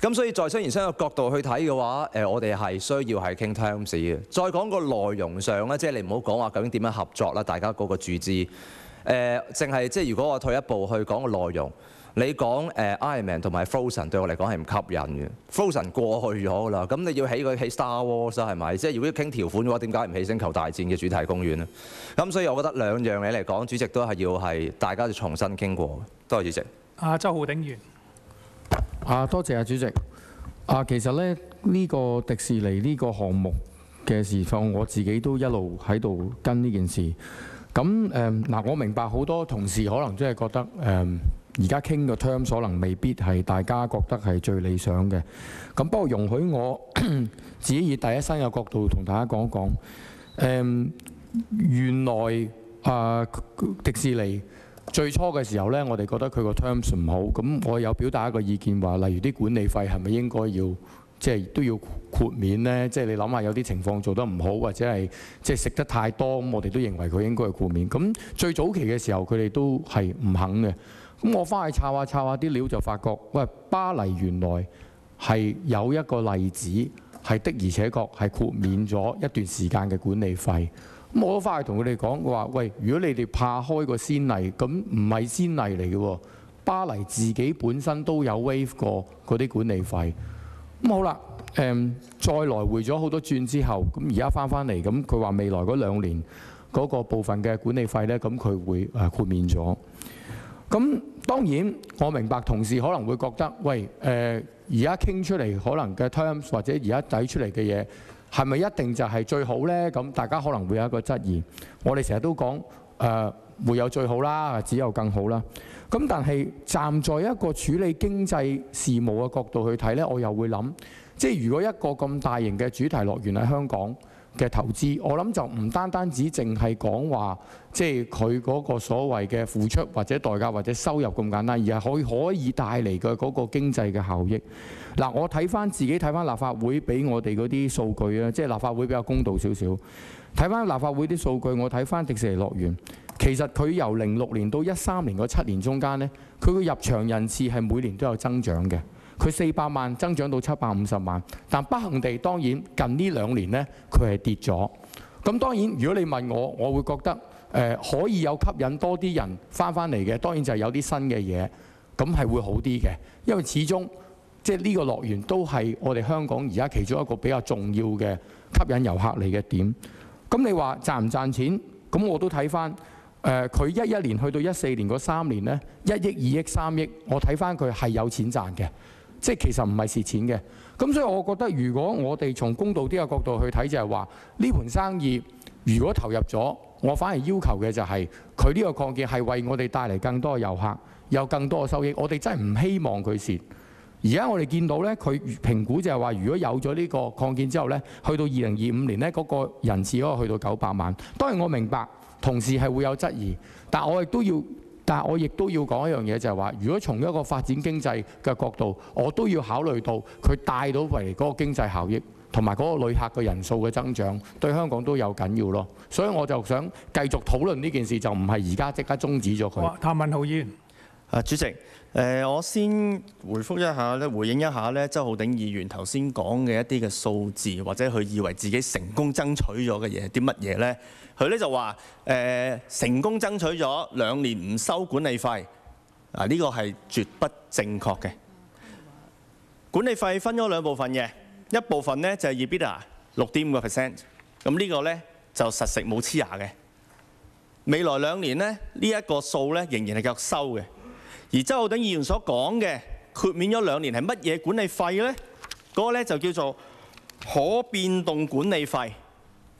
咁所以，在商言商嘅角度去睇嘅話，誒，我哋係需要係傾 terms 嘅。再講個內容上咧，即係你唔好講話究竟點樣合作啦，大家嗰個注資。誒，淨係即係如果我退一步去講個內容，你講誒 Iron Man 同埋 Frozen 對我嚟講係唔吸引嘅。Frozen 過去咗啦，咁你要起佢起 Star Wars 係咪？即係如果要傾條款嘅話，點解唔起星球大戰嘅主題公園咧？咁所以我覺得兩樣嘢嚟講，主席都係要係大家重新傾過。多謝主席。啊，周浩鼎議。啊，多謝啊，主席。啊，其實咧，呢個迪士尼呢個項目嘅事況，我自己都一路喺度跟呢件事。咁誒，嗱，我明白好多同事可能即係覺得誒，而家傾嘅 term 可能未必係大家覺得係最理想嘅。咁不過容許我 自己以第一身嘅角度同大家講一講。誒，原來啊，迪士尼。最初嘅時候咧，我哋覺得佢個 terms 唔好，咁我有表達一個意見話，例如啲管理費係咪應該要，即係都要豁免咧？即係你諗下，有啲情況做得唔好或者係即係食得太多，咁我哋都認為佢應該係豁免。咁最早期嘅時候，佢哋都係唔肯嘅。咁我翻去抄下抄下啲料，就發覺，喂，巴黎原來係有一個例子係的而且確係豁免咗一段時間嘅管理費。咁我都翻去同佢哋講，我話：喂，如果你哋怕開個先例，咁唔係先例嚟嘅喎。巴黎自己本身都有 w a v e 過嗰啲管理費。咁好啦，誒，再來回咗好多轉之後，咁而家翻翻嚟，咁佢話未來嗰兩年嗰個部分嘅管理費咧，咁佢會誒豁免咗。咁當然，我明白同事可能會覺得：喂，誒，而家傾出嚟可能嘅 terms，或者而家抵出嚟嘅嘢。係咪一定就係最好呢？咁大家可能會有一個質疑。我哋成日都講，誒沒有最好啦，只有更好啦。咁但係站在一個處理經濟事務嘅角度去睇呢，我又會諗，即係如果一個咁大型嘅主題樂園喺香港。嘅投資，我諗就唔單單只淨係講話，即係佢嗰個所謂嘅付出或者代價或者收入咁簡單，而係可可以帶嚟嘅嗰個經濟嘅效益。嗱，我睇翻自己睇翻立法會俾我哋嗰啲數據啊，即係立法會比較公道少少。睇翻立法會啲數據，我睇翻迪士尼樂園，其實佢由零六年到一三年嗰七年中間呢，佢嘅入場人次係每年都有增長嘅。佢四百萬增長到七百五十萬，但不幸地當然近呢兩年呢，佢係跌咗。咁當然如果你問我，我會覺得誒可以有吸引多啲人翻翻嚟嘅。當然就係有啲新嘅嘢，咁係會好啲嘅，因為始終即係呢個樂園都係我哋香港而家其中一個比較重要嘅吸引遊客嚟嘅點。咁你話賺唔賺錢？咁我都睇翻誒，佢一一年去到一四年嗰三年呢，一億、二億、三億，我睇翻佢係有錢賺嘅。即係其實唔係蝕錢嘅，咁所以我覺得如果我哋從公道啲嘅角度去睇，就係話呢盤生意如果投入咗，我反而要求嘅就係佢呢個擴建係為我哋帶嚟更多嘅遊客，有更多嘅收益。我哋真係唔希望佢蝕。而家我哋見到咧，佢評估就係話，如果有咗呢個擴建之後咧，去到二零二五年咧，嗰個人次可以去到九百萬。當然我明白，同時係會有質疑，但我亦都要。但係我亦都要講一樣嘢，就係話，如果從一個發展經濟嘅角度，我都要考慮到佢帶到嚟嗰個經濟效益，同埋嗰個旅客嘅人數嘅增長，對香港都有緊要咯。所以我就想繼續討論呢件事，就唔係而家即刻中止咗佢。譚文浩議員，啊主席，誒我先回覆一下咧，回應一下咧，周浩鼎議員頭先講嘅一啲嘅數字，或者佢以為自己成功爭取咗嘅嘢，啲乜嘢咧？佢咧就話：誒成功爭取咗兩年唔收管理費，啊呢個係絕不正確嘅。管理費分咗兩部分嘅，一部分咧就係 ebita 六點五個 percent，咁呢個咧就實食冇黐牙嘅。未來兩年咧呢一個數咧仍然係夠收嘅。而周浩鼎議員所講嘅豁免咗兩年係乜嘢管理費咧？嗰個咧就叫做可變動管理費。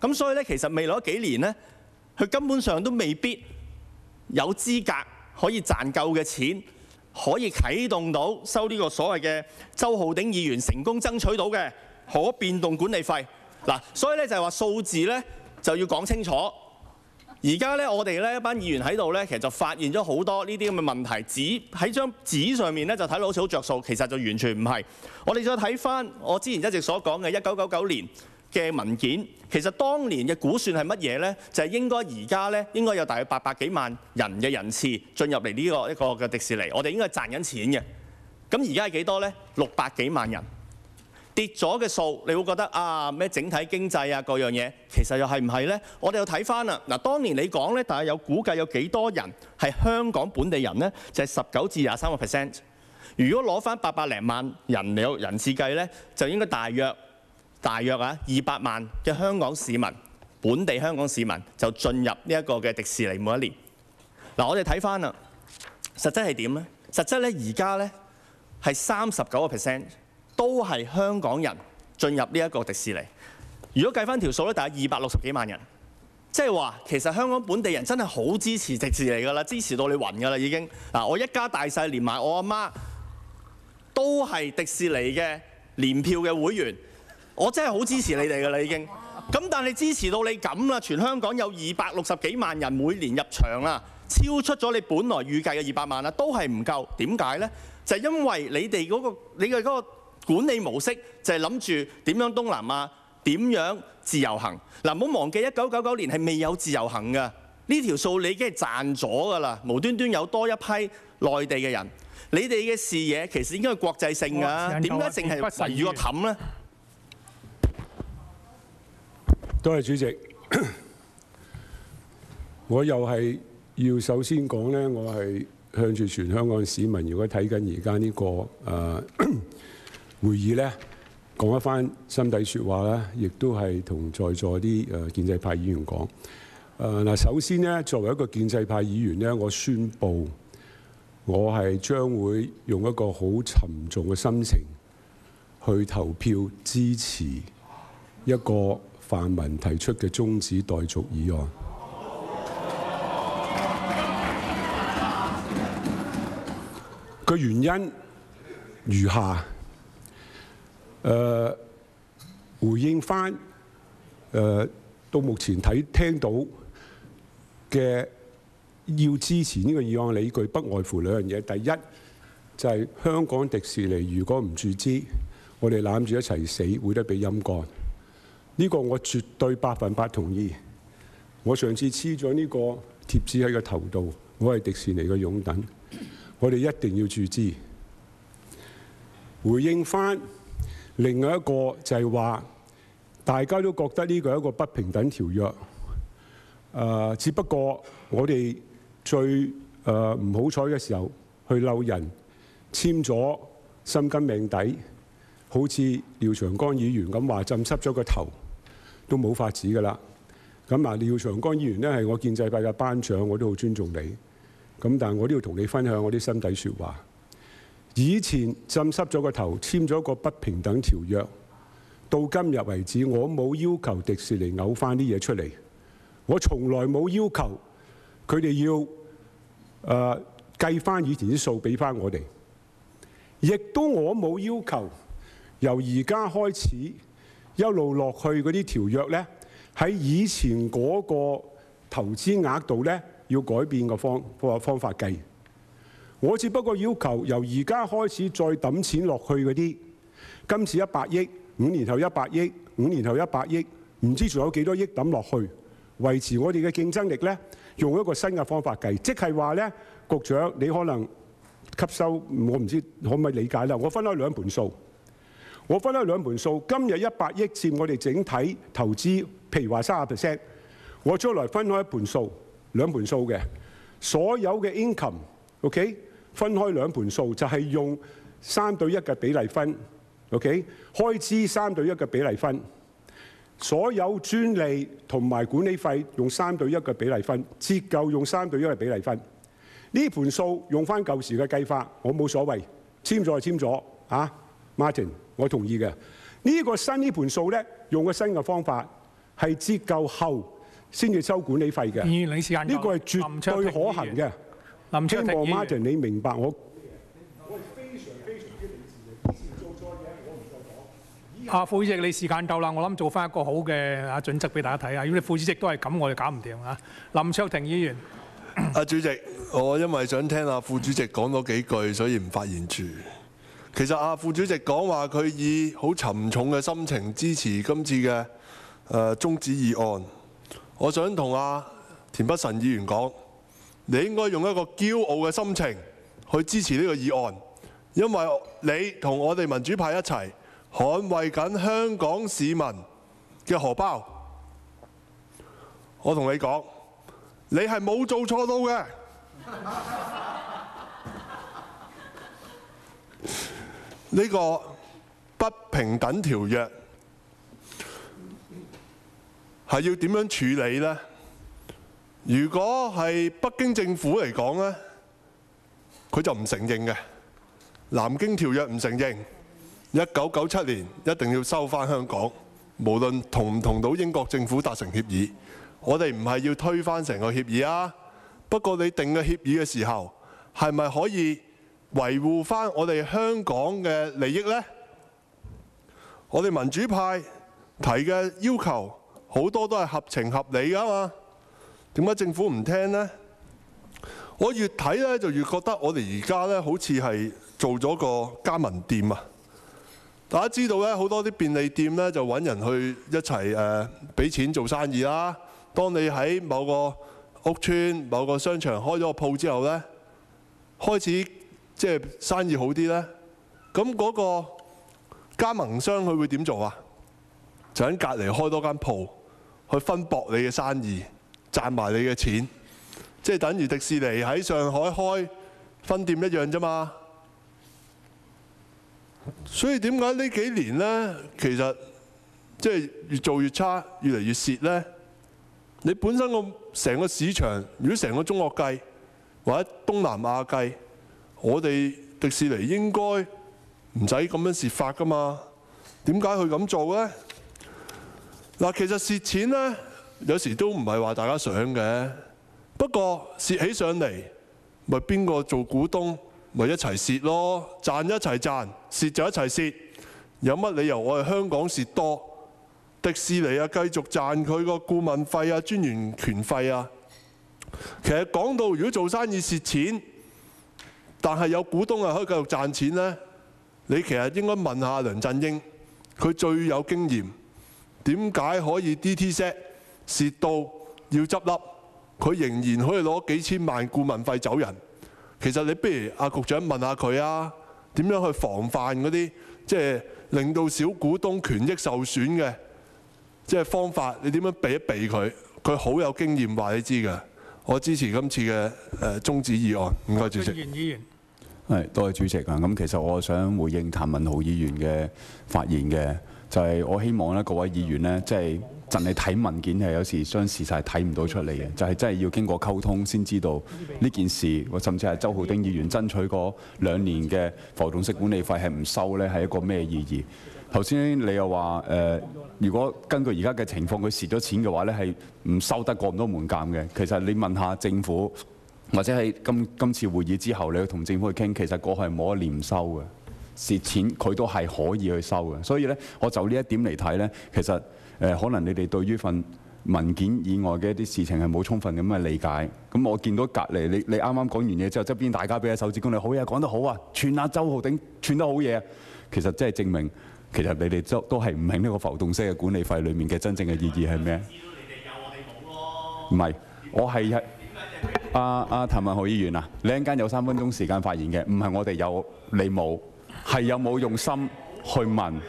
咁所以咧，其實未來幾年咧，佢根本上都未必有資格可以賺夠嘅錢，可以啟動到收呢個所謂嘅周浩鼎議員成功爭取到嘅可變動管理費。嗱，所以咧就係話數字咧就要講清楚。而家咧我哋咧一班議員喺度咧，其實就發現咗好多呢啲咁嘅問題，紙喺張紙上面咧就睇到好似好着數，其實就完全唔係。我哋再睇翻我之前一直所講嘅一九九九年。嘅文件其實當年嘅估算係乜嘢呢？就係應該而家呢，應該有大約八百幾萬人嘅人次進入嚟呢個一個嘅迪士尼，我哋應該係賺緊錢嘅。咁而家係幾多呢？六百幾萬人跌咗嘅數，你會覺得啊咩整體經濟啊各樣嘢，其實又係唔係呢？我哋又睇翻啦。嗱，當年你講呢，但係有估計有幾多人係香港本地人呢？就係十九至廿三個 percent。如果攞翻八百零萬人有人次計呢，就應該大約。大約啊，二百萬嘅香港市民，本地香港市民就進入呢一個嘅迪士尼每一年。嗱，我哋睇翻啦，實質係點呢？實質咧，而家咧係三十九個 percent 都係香港人進入呢一個迪士尼。如果計翻條數咧，大概二百六十幾萬人，即係話其實香港本地人真係好支持迪士尼㗎啦，支持到你暈㗎啦已經。嗱，我一家大細連埋我阿媽都係迪士尼嘅年票嘅會員。我真係好支持你哋㗎啦，已經咁，但係支持到你咁啦，全香港有二百六十幾萬人每年入場啦，超出咗你本來預計嘅二百萬啦，都係唔夠。點解呢？就係因為你哋嗰個你嘅嗰個管理模式就係諗住點樣東南亞，點樣自由行嗱。唔好忘記一九九九年係未有自由行嘅呢條數，你已經係賺咗㗎啦。無端端有多一批內地嘅人，你哋嘅視野其實應該係國際性㗎，點解淨係與個冚咧？多謝主席，我又系要首先讲呢，我系向住全香港市民，如果睇紧而家呢个诶 会议呢，讲一番心底说话呢，亦都系同在座啲诶建制派议员讲。诶，嗱，首先呢，作为一个建制派议员呢，我宣布，我系将会用一个好沉重嘅心情去投票支持一个。泛民提出嘅中止代續議案个原因如下，誒回應翻誒到目前睇聽到嘅要支持呢個議案理據，不外乎兩樣嘢。第一就係香港迪士尼，如果唔注資，我哋攬住一齊死，會得俾陰干。呢個我絕對百分百同意。我上次黐咗呢個貼紙喺個頭度，我係迪士尼嘅拥趸，我哋一定要注资。回應翻另外一個就係話，大家都覺得呢個一個不平等條約。誒，只不過我哋最诶唔好彩嘅時候，去漏人签咗心肝命底，好似廖長江議員咁話浸濕咗個頭。都冇法子噶啦！咁啊，廖長江議員呢，係我建制派嘅班長，我都好尊重你。咁，但我都要同你分享我啲心底説話。以前浸濕咗個頭，簽咗個不平等條約，到今日為止，我冇要求迪士尼嘔翻啲嘢出嚟。我從來冇要求佢哋要誒計翻以前啲數，俾翻我哋。亦都我冇要求，由而家開始。一路落去嗰啲條約呢，喺以前嗰個投資額度呢，要改變個方方法計。我只不過要求由而家開始再抌錢落去嗰啲，今次一百億，五年後一百億，五年後一百億，唔知仲有幾多億抌落去維持我哋嘅競爭力呢，用一個新嘅方法計，即係話呢，局長你可能吸收，我唔知可唔可以理解啦。我分開兩盤數。我分開兩盤數，今日一百億佔我哋整體投資，譬如話十 percent。我將來分開一盤數、兩盤數嘅所有嘅 income，OK，分開兩盤數就係用三對一嘅比例分，OK，開支三對一嘅比例分，所有專利同埋管理費用三對一嘅比例分，折舊用三對一嘅比例分。呢盤數用翻舊時嘅計法，我冇所謂，簽咗就簽咗，啊！Martin，我同意嘅。呢個新呢盤數咧，用個新嘅方法，係折夠後先至收管理費嘅。議員，呢個係絕對可行嘅。林卓廷，m a r t i n 你明白我。阿副主席，你時間夠啦，我諗做翻一個好嘅啊準則俾大家睇下。如果你副主席都係咁，我就搞唔掂啊。林卓廷議員，阿主席，我因為想聽阿副主席講多幾句，所以唔發言住。其實阿副主席講話佢以好沉重嘅心情支持今次嘅誒終止議案，我想同阿田北辰議員講，你應該用一個驕傲嘅心情去支持呢個議案，因為你同我哋民主派一齊捍衛緊香港市民嘅荷包。我同你講，你係冇做錯到嘅。呢個不平等條約係要點樣處理呢？如果係北京政府嚟講呢佢就唔承認嘅。南京條約唔承認，一九九七年一定要收翻香港，無論同唔同到英國政府達成協議，我哋唔係要推翻成個協議啊。不過你定嘅協議嘅時候，係咪可以？維護翻我哋香港嘅利益呢？我哋民主派提嘅要求好多都係合情合理噶嘛？點解政府唔聽呢？我越睇呢，就越覺得我哋而家呢好似係做咗個加盟店啊！大家知道呢，好多啲便利店呢就揾人去一齊誒俾錢做生意啦。當你喺某個屋村、某個商場開咗個鋪之後呢，開始。即係生意好啲呢？咁嗰個加盟商佢會點做啊？就喺隔離開多間鋪去分薄你嘅生意，賺埋你嘅錢，即係等於迪士尼喺上海開分店一樣啫嘛。所以點解呢幾年呢？其實即係越做越差，越嚟越蝕呢？你本身個成個市場，如果成個中國計或者東南亞計。我哋迪士尼應該唔使咁樣蝕法噶嘛？點解佢咁做呢？嗱，其實蝕錢呢，有時都唔係話大家想嘅。不過蝕起上嚟，咪邊個做股東咪一齊蝕咯？賺一齊賺，蝕就一齊蝕。有乜理由我哋香港蝕多？迪士尼啊，繼續賺佢個顧問費啊、專員權費啊。其實講到如果做生意蝕錢，但係有股東係可以繼續賺錢呢？你其實應該問下梁振英，佢最有經驗，點解可以 DTS 蝕到要執笠，佢仍然可以攞幾千萬顧問費走人？其實你不如阿局長問下佢啊，點樣去防範嗰啲即係令到小股東權益受損嘅即係方法？你點樣避一避佢？佢好有經驗，話你知嘅。我支持今次嘅誒終止議案。唔該，主席。多謝主席啊！咁其實我想回應譚文豪議員嘅發言嘅，就係我希望咧各位議員咧，即係儘你睇文件係有時相視曬睇唔到出嚟嘅，就係真係要經過溝通先知道呢件事，甚至係周浩鼎議員爭取嗰兩年嘅浮動式管理費係唔收咧，係一個咩意義？頭先你又話誒，如果根據而家嘅情況，佢蝕咗錢嘅話咧，係唔收得過唔多門檻嘅。其實你問下政府。或者喺今今次會議之後，你去同政府去傾，其實嗰係冇得廉收嘅，蝕錢佢都係可以去收嘅。所以咧，我就呢一點嚟睇咧，其實誒可能你哋對於份文件以外嘅一啲事情係冇充分咁嘅理解。咁我見到隔離你，你啱啱講完嘢之後，即係邊大家俾隻手指公你好嘢講得好啊，串下周浩鼎串得好嘢。其實真係證明，其實你哋都都係唔明呢個浮動式嘅管理費裏面嘅真正嘅意義係咩？知道你哋有我哋冇咯？唔係，我係。阿阿谭文豪议员啊，你一间有三分钟时间发言嘅，唔系我哋有你冇，系有冇用心去问？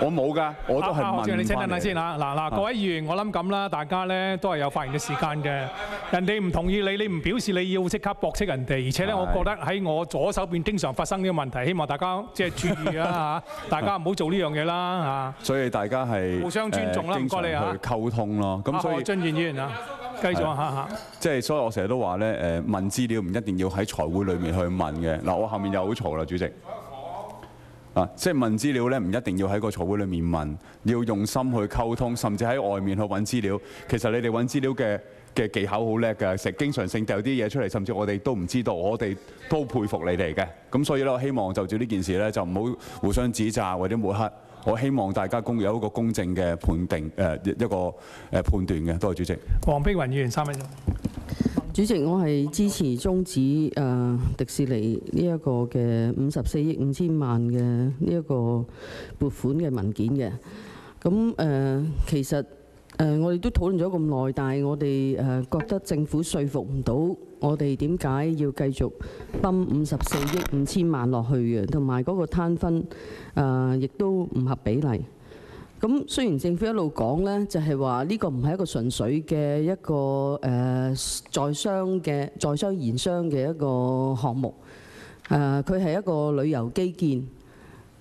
我冇噶，我都係問啊，你請等下先嚇，嗱嗱各位議員，我諗咁啦，大家咧都係有發言嘅時間嘅。人哋唔同意你，你唔表示你要即刻駁斥人哋，而且咧，我覺得喺我左手邊經常發生呢個問題，希望大家即係注意啦嚇，大家唔好做呢樣嘢啦嚇。所以大家係互相尊重啦，唔該啊。經去溝通咯，咁所以。何俊賢議員啊，繼續嚇嚇。即係所以我成日都話咧，誒問資料唔一定要喺財會裏面去問嘅。嗱，我後面又好嘈啦，主席。即係問資料咧，唔一定要喺個財會裏面問，要用心去溝通，甚至喺外面去揾資料。其實你哋揾資料嘅嘅技巧好叻嘅，食經常性掉啲嘢出嚟，甚至我哋都唔知道，我哋都佩服你哋嘅。咁所以咧，我希望就住呢件事咧，就唔好互相指責或者抹黑。我希望大家公有一個公正嘅判定，誒一個誒判斷嘅。多謝主席。黃碧雲議員三分鐘。主席，我係支持終止誒迪士尼呢一個嘅五十四億五千萬嘅呢一個撥款嘅文件嘅。咁誒，其實誒我哋都討論咗咁耐，但係我哋誒覺得政府說服唔到我哋點解要繼續泵五十四億五千萬落去嘅，同埋嗰個攤分誒亦都唔合比例。咁雖然政府一路講呢，就係話呢個唔係一個純粹嘅一個誒在商嘅在商言商嘅一個項目，誒佢係一個旅遊基建。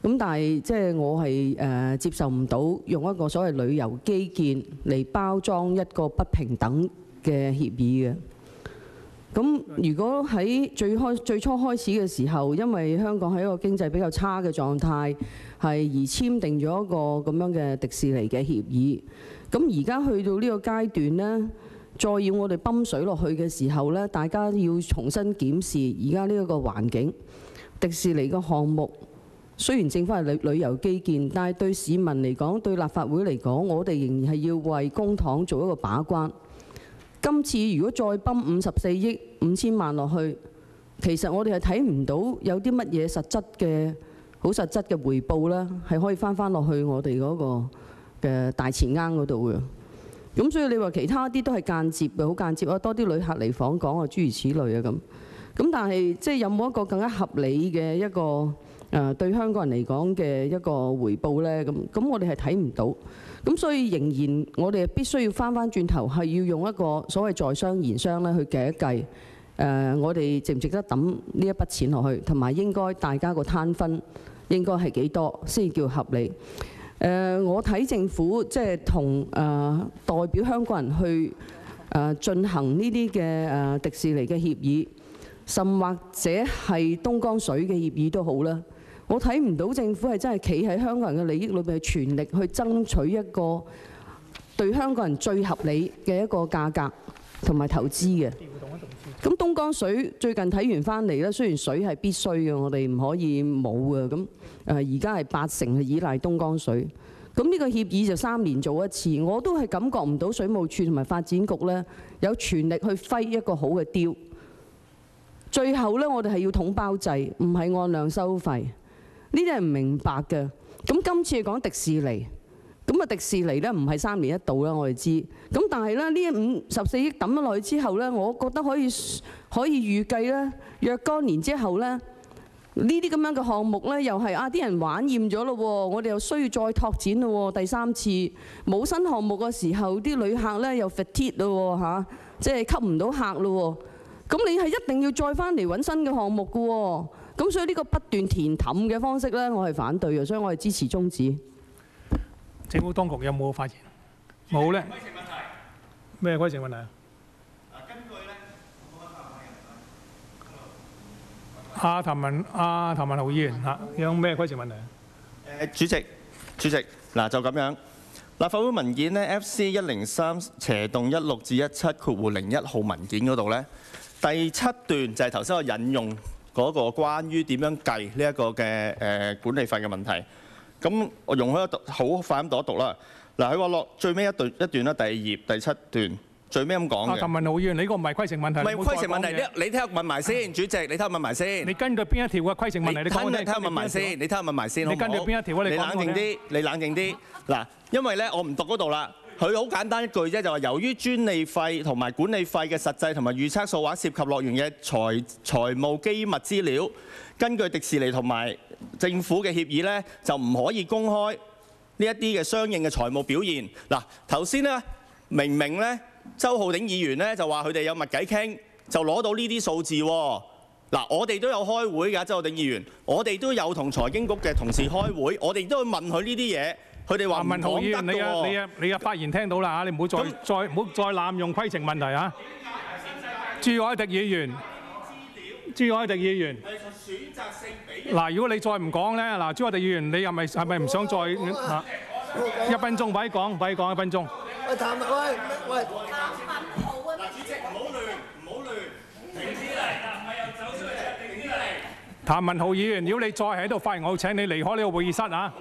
咁但係即係我係誒接受唔到用一個所謂旅遊基建嚟包裝一個不平等嘅協議嘅。咁如果喺最開最初開始嘅時候，因為香港係一個經濟比較差嘅狀態。係而簽訂咗一個咁樣嘅迪士尼嘅協議，咁而家去到呢個階段呢，再要我哋泵水落去嘅時候呢，大家要重新檢視而家呢一個環境。迪士尼嘅項目雖然政府係旅旅遊基建，但係對市民嚟講，對立法會嚟講，我哋仍然係要為公帑做一個把關。今次如果再泵五十四億五千萬落去，其實我哋係睇唔到有啲乜嘢實質嘅。好實質嘅回報咧，係可以翻翻落去我哋嗰個嘅大前鈎嗰度嘅。咁所以你話其他啲都係間接嘅，好間接啊！多啲旅客嚟訪港啊，諸如此類啊咁。咁但係即係有冇一個更加合理嘅一個誒對香港人嚟講嘅一個回報咧？咁咁我哋係睇唔到。咁所以仍然我哋必須要翻翻轉頭係要用一個所謂在商言商咧去計一計誒，我哋值唔值得抌呢一筆錢落去，同埋應該大家個攤分。應該係幾多先叫合理？誒，我睇政府即係同誒代表香港人去誒進行呢啲嘅誒迪士尼嘅協議，甚或者係東江水嘅協議都好啦。我睇唔到政府係真係企喺香港人嘅利益裏邊，全力去爭取一個對香港人最合理嘅一個價格。同埋投資嘅，咁東江水最近睇完翻嚟咧，雖然水係必須嘅，我哋唔可以冇嘅，咁誒而家係八成係依賴東江水。咁呢個協議就三年做一次，我都係感覺唔到水務處同埋發展局咧有全力去揮一個好嘅雕。最後咧，我哋係要統包制，唔係按量收費，呢啲係唔明白嘅。咁今次講迪士尼。咁啊，迪士尼咧唔係三年一度啦，我哋知。咁但係咧，呢五十四億抌咗落去之後咧，我覺得可以可以預計咧，若干年之後咧，呢啲咁樣嘅項目咧，又係啊啲人玩厭咗咯，我哋又需要再拓展咯，第三次冇新項目嘅時候，啲旅客咧又 fatigue 咯，嚇，即係吸唔到客咯。咁你係一定要再翻嚟揾新嘅項目嘅。咁所以呢個不斷填氹嘅方式咧，我係反對嘅，所以我係支持中止。政府當局有冇發言？冇咧。咩規程問題？阿譚文、阿譚文豪議員嚇有咩規程問題？誒主席，主席嗱就咁樣立法會文件呢 FC 一零三斜洞一六至一七括弧零一號文件嗰度咧第七段就係頭先我引用嗰個關於點樣計呢一個嘅誒管理費嘅問題。咁我容許一讀，好快咁讀一讀啦。嗱，佢話落最尾一一段啦，第二頁第七段最尾咁講嘅。啊，問好遠，你個唔係規程問題。唔係規程問題，你你聽問埋先，主席，你聽問埋先。你根據邊一條嘅規程問題？你睇下，你問埋先，你聽問埋先，你根好一好？你冷靜啲，你冷靜啲。嗱，因為咧，我唔讀嗰度啦。佢好簡單一句啫，就話由於專利費同埋管理費嘅實際同埋預測數話涉及樂園嘅財財務機密資料，根據迪士尼同埋。政府嘅協議呢，就唔可以公開呢一啲嘅相應嘅財務表現。嗱，頭先呢，明明呢，周浩鼎議員呢，就話佢哋有密偈傾，就攞到呢啲數字。嗱，我哋都有開會㗎，周浩鼎議員，我哋都有同財經局嘅同事開會，我哋都都問佢呢啲嘢，佢哋話唔講得㗎喎。你啊你啊你啊發言聽到啦你唔好再再唔好再濫用規程問題啊！朱凱迪議員。朱海迪議員，嗱，如果你再唔講咧，嗱，朱海迪議員，你係咪係咪唔想再嚇一分鐘？唔俾講，唔講一分鐘。喂，譚愛喂。譚文豪啊，主席，唔好亂，唔好亂，停啲嚟，唔係又走出嚟，停啲嚟。譚文豪議員，如果你再喺度發言，我請你離開呢個會議室啊。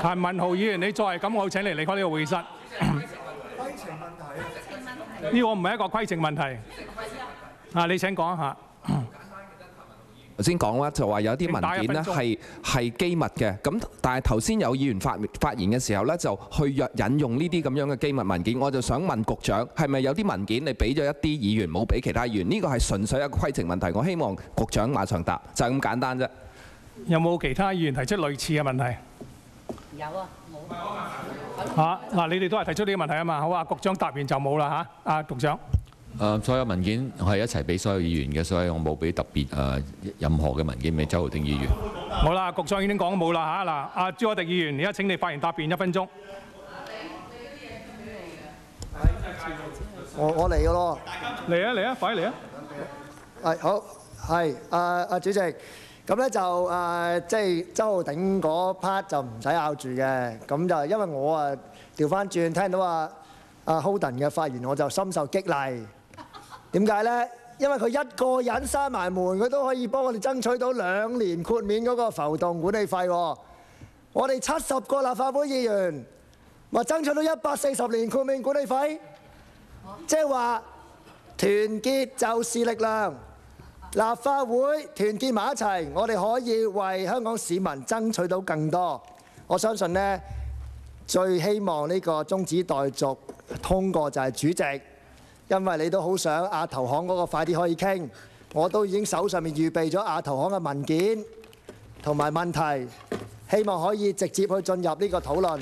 譚文豪議員，你再係咁，我請你離開呢個會議室。規程問題。呢個唔係一個規程問題。啊，你請講一下。頭先講啦，就話有啲文件呢係係機密嘅，咁但係頭先有議員發發言嘅時候呢，就去引引用呢啲咁樣嘅機密文件，我就想問局長，係咪有啲文件你俾咗一啲議員，冇俾其他員？呢個係純粹一個規程問題。我希望局長馬上答，就係咁簡單啫。有冇其他議員提出類似嘅問題？有啊，冇啊。嚇嗱，你哋都係提出呢個問題啊嘛。好啊，局長答完就冇啦嚇。阿局長。誒所有文件係一齊俾所有議員嘅，所以我冇俾特別誒任何嘅文件俾周浩鼎議員。好啦，局長已經講冇啦嚇嗱，阿朱愛迪議員，而家請你發言答辯一分鐘。我我嚟嘅咯。嚟啊嚟啊，快嚟啊！係好係阿阿主席，咁咧就誒即係周浩鼎嗰 part 就唔使拗住嘅，咁就因為我啊調翻轉聽到啊。阿 Holden 嘅發言，我就深受激勵。點解呢？因為佢一個人閂埋門，佢都可以幫我哋爭取到兩年豁免嗰個浮動管理費。我哋七十個立法會議員，咪爭取到一百四十年豁免管理費。即係話團結就是力量，立法會團結埋一齊，我哋可以為香港市民爭取到更多。我相信呢，最希望呢個中止代續通過就係主席。因為你都好想亞投行嗰個快啲可以傾，我都已經手上面預備咗亞投行嘅文件同埋問題，希望可以直接去進入呢個討論。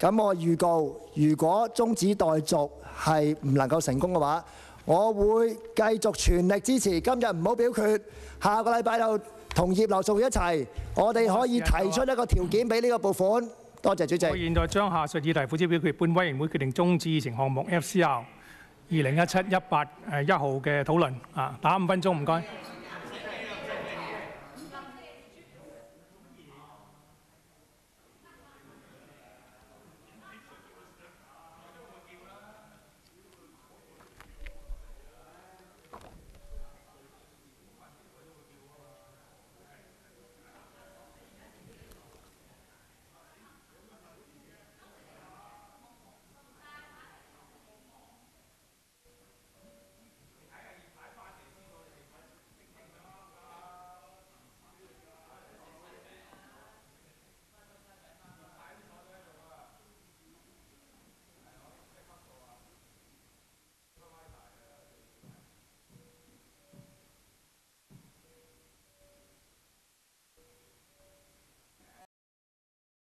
咁我預告，如果中止待續係唔能夠成功嘅話，我會繼續全力支持。今日唔好表決，下個禮拜就同葉劉淑一齊，我哋可以提出一個條件俾呢個撥款。多謝主席。我現在將下述議題付之表決，半委員會決定中止議程項目 FCL。二零一七一八誒一號嘅討論啊，打五分鐘，唔該。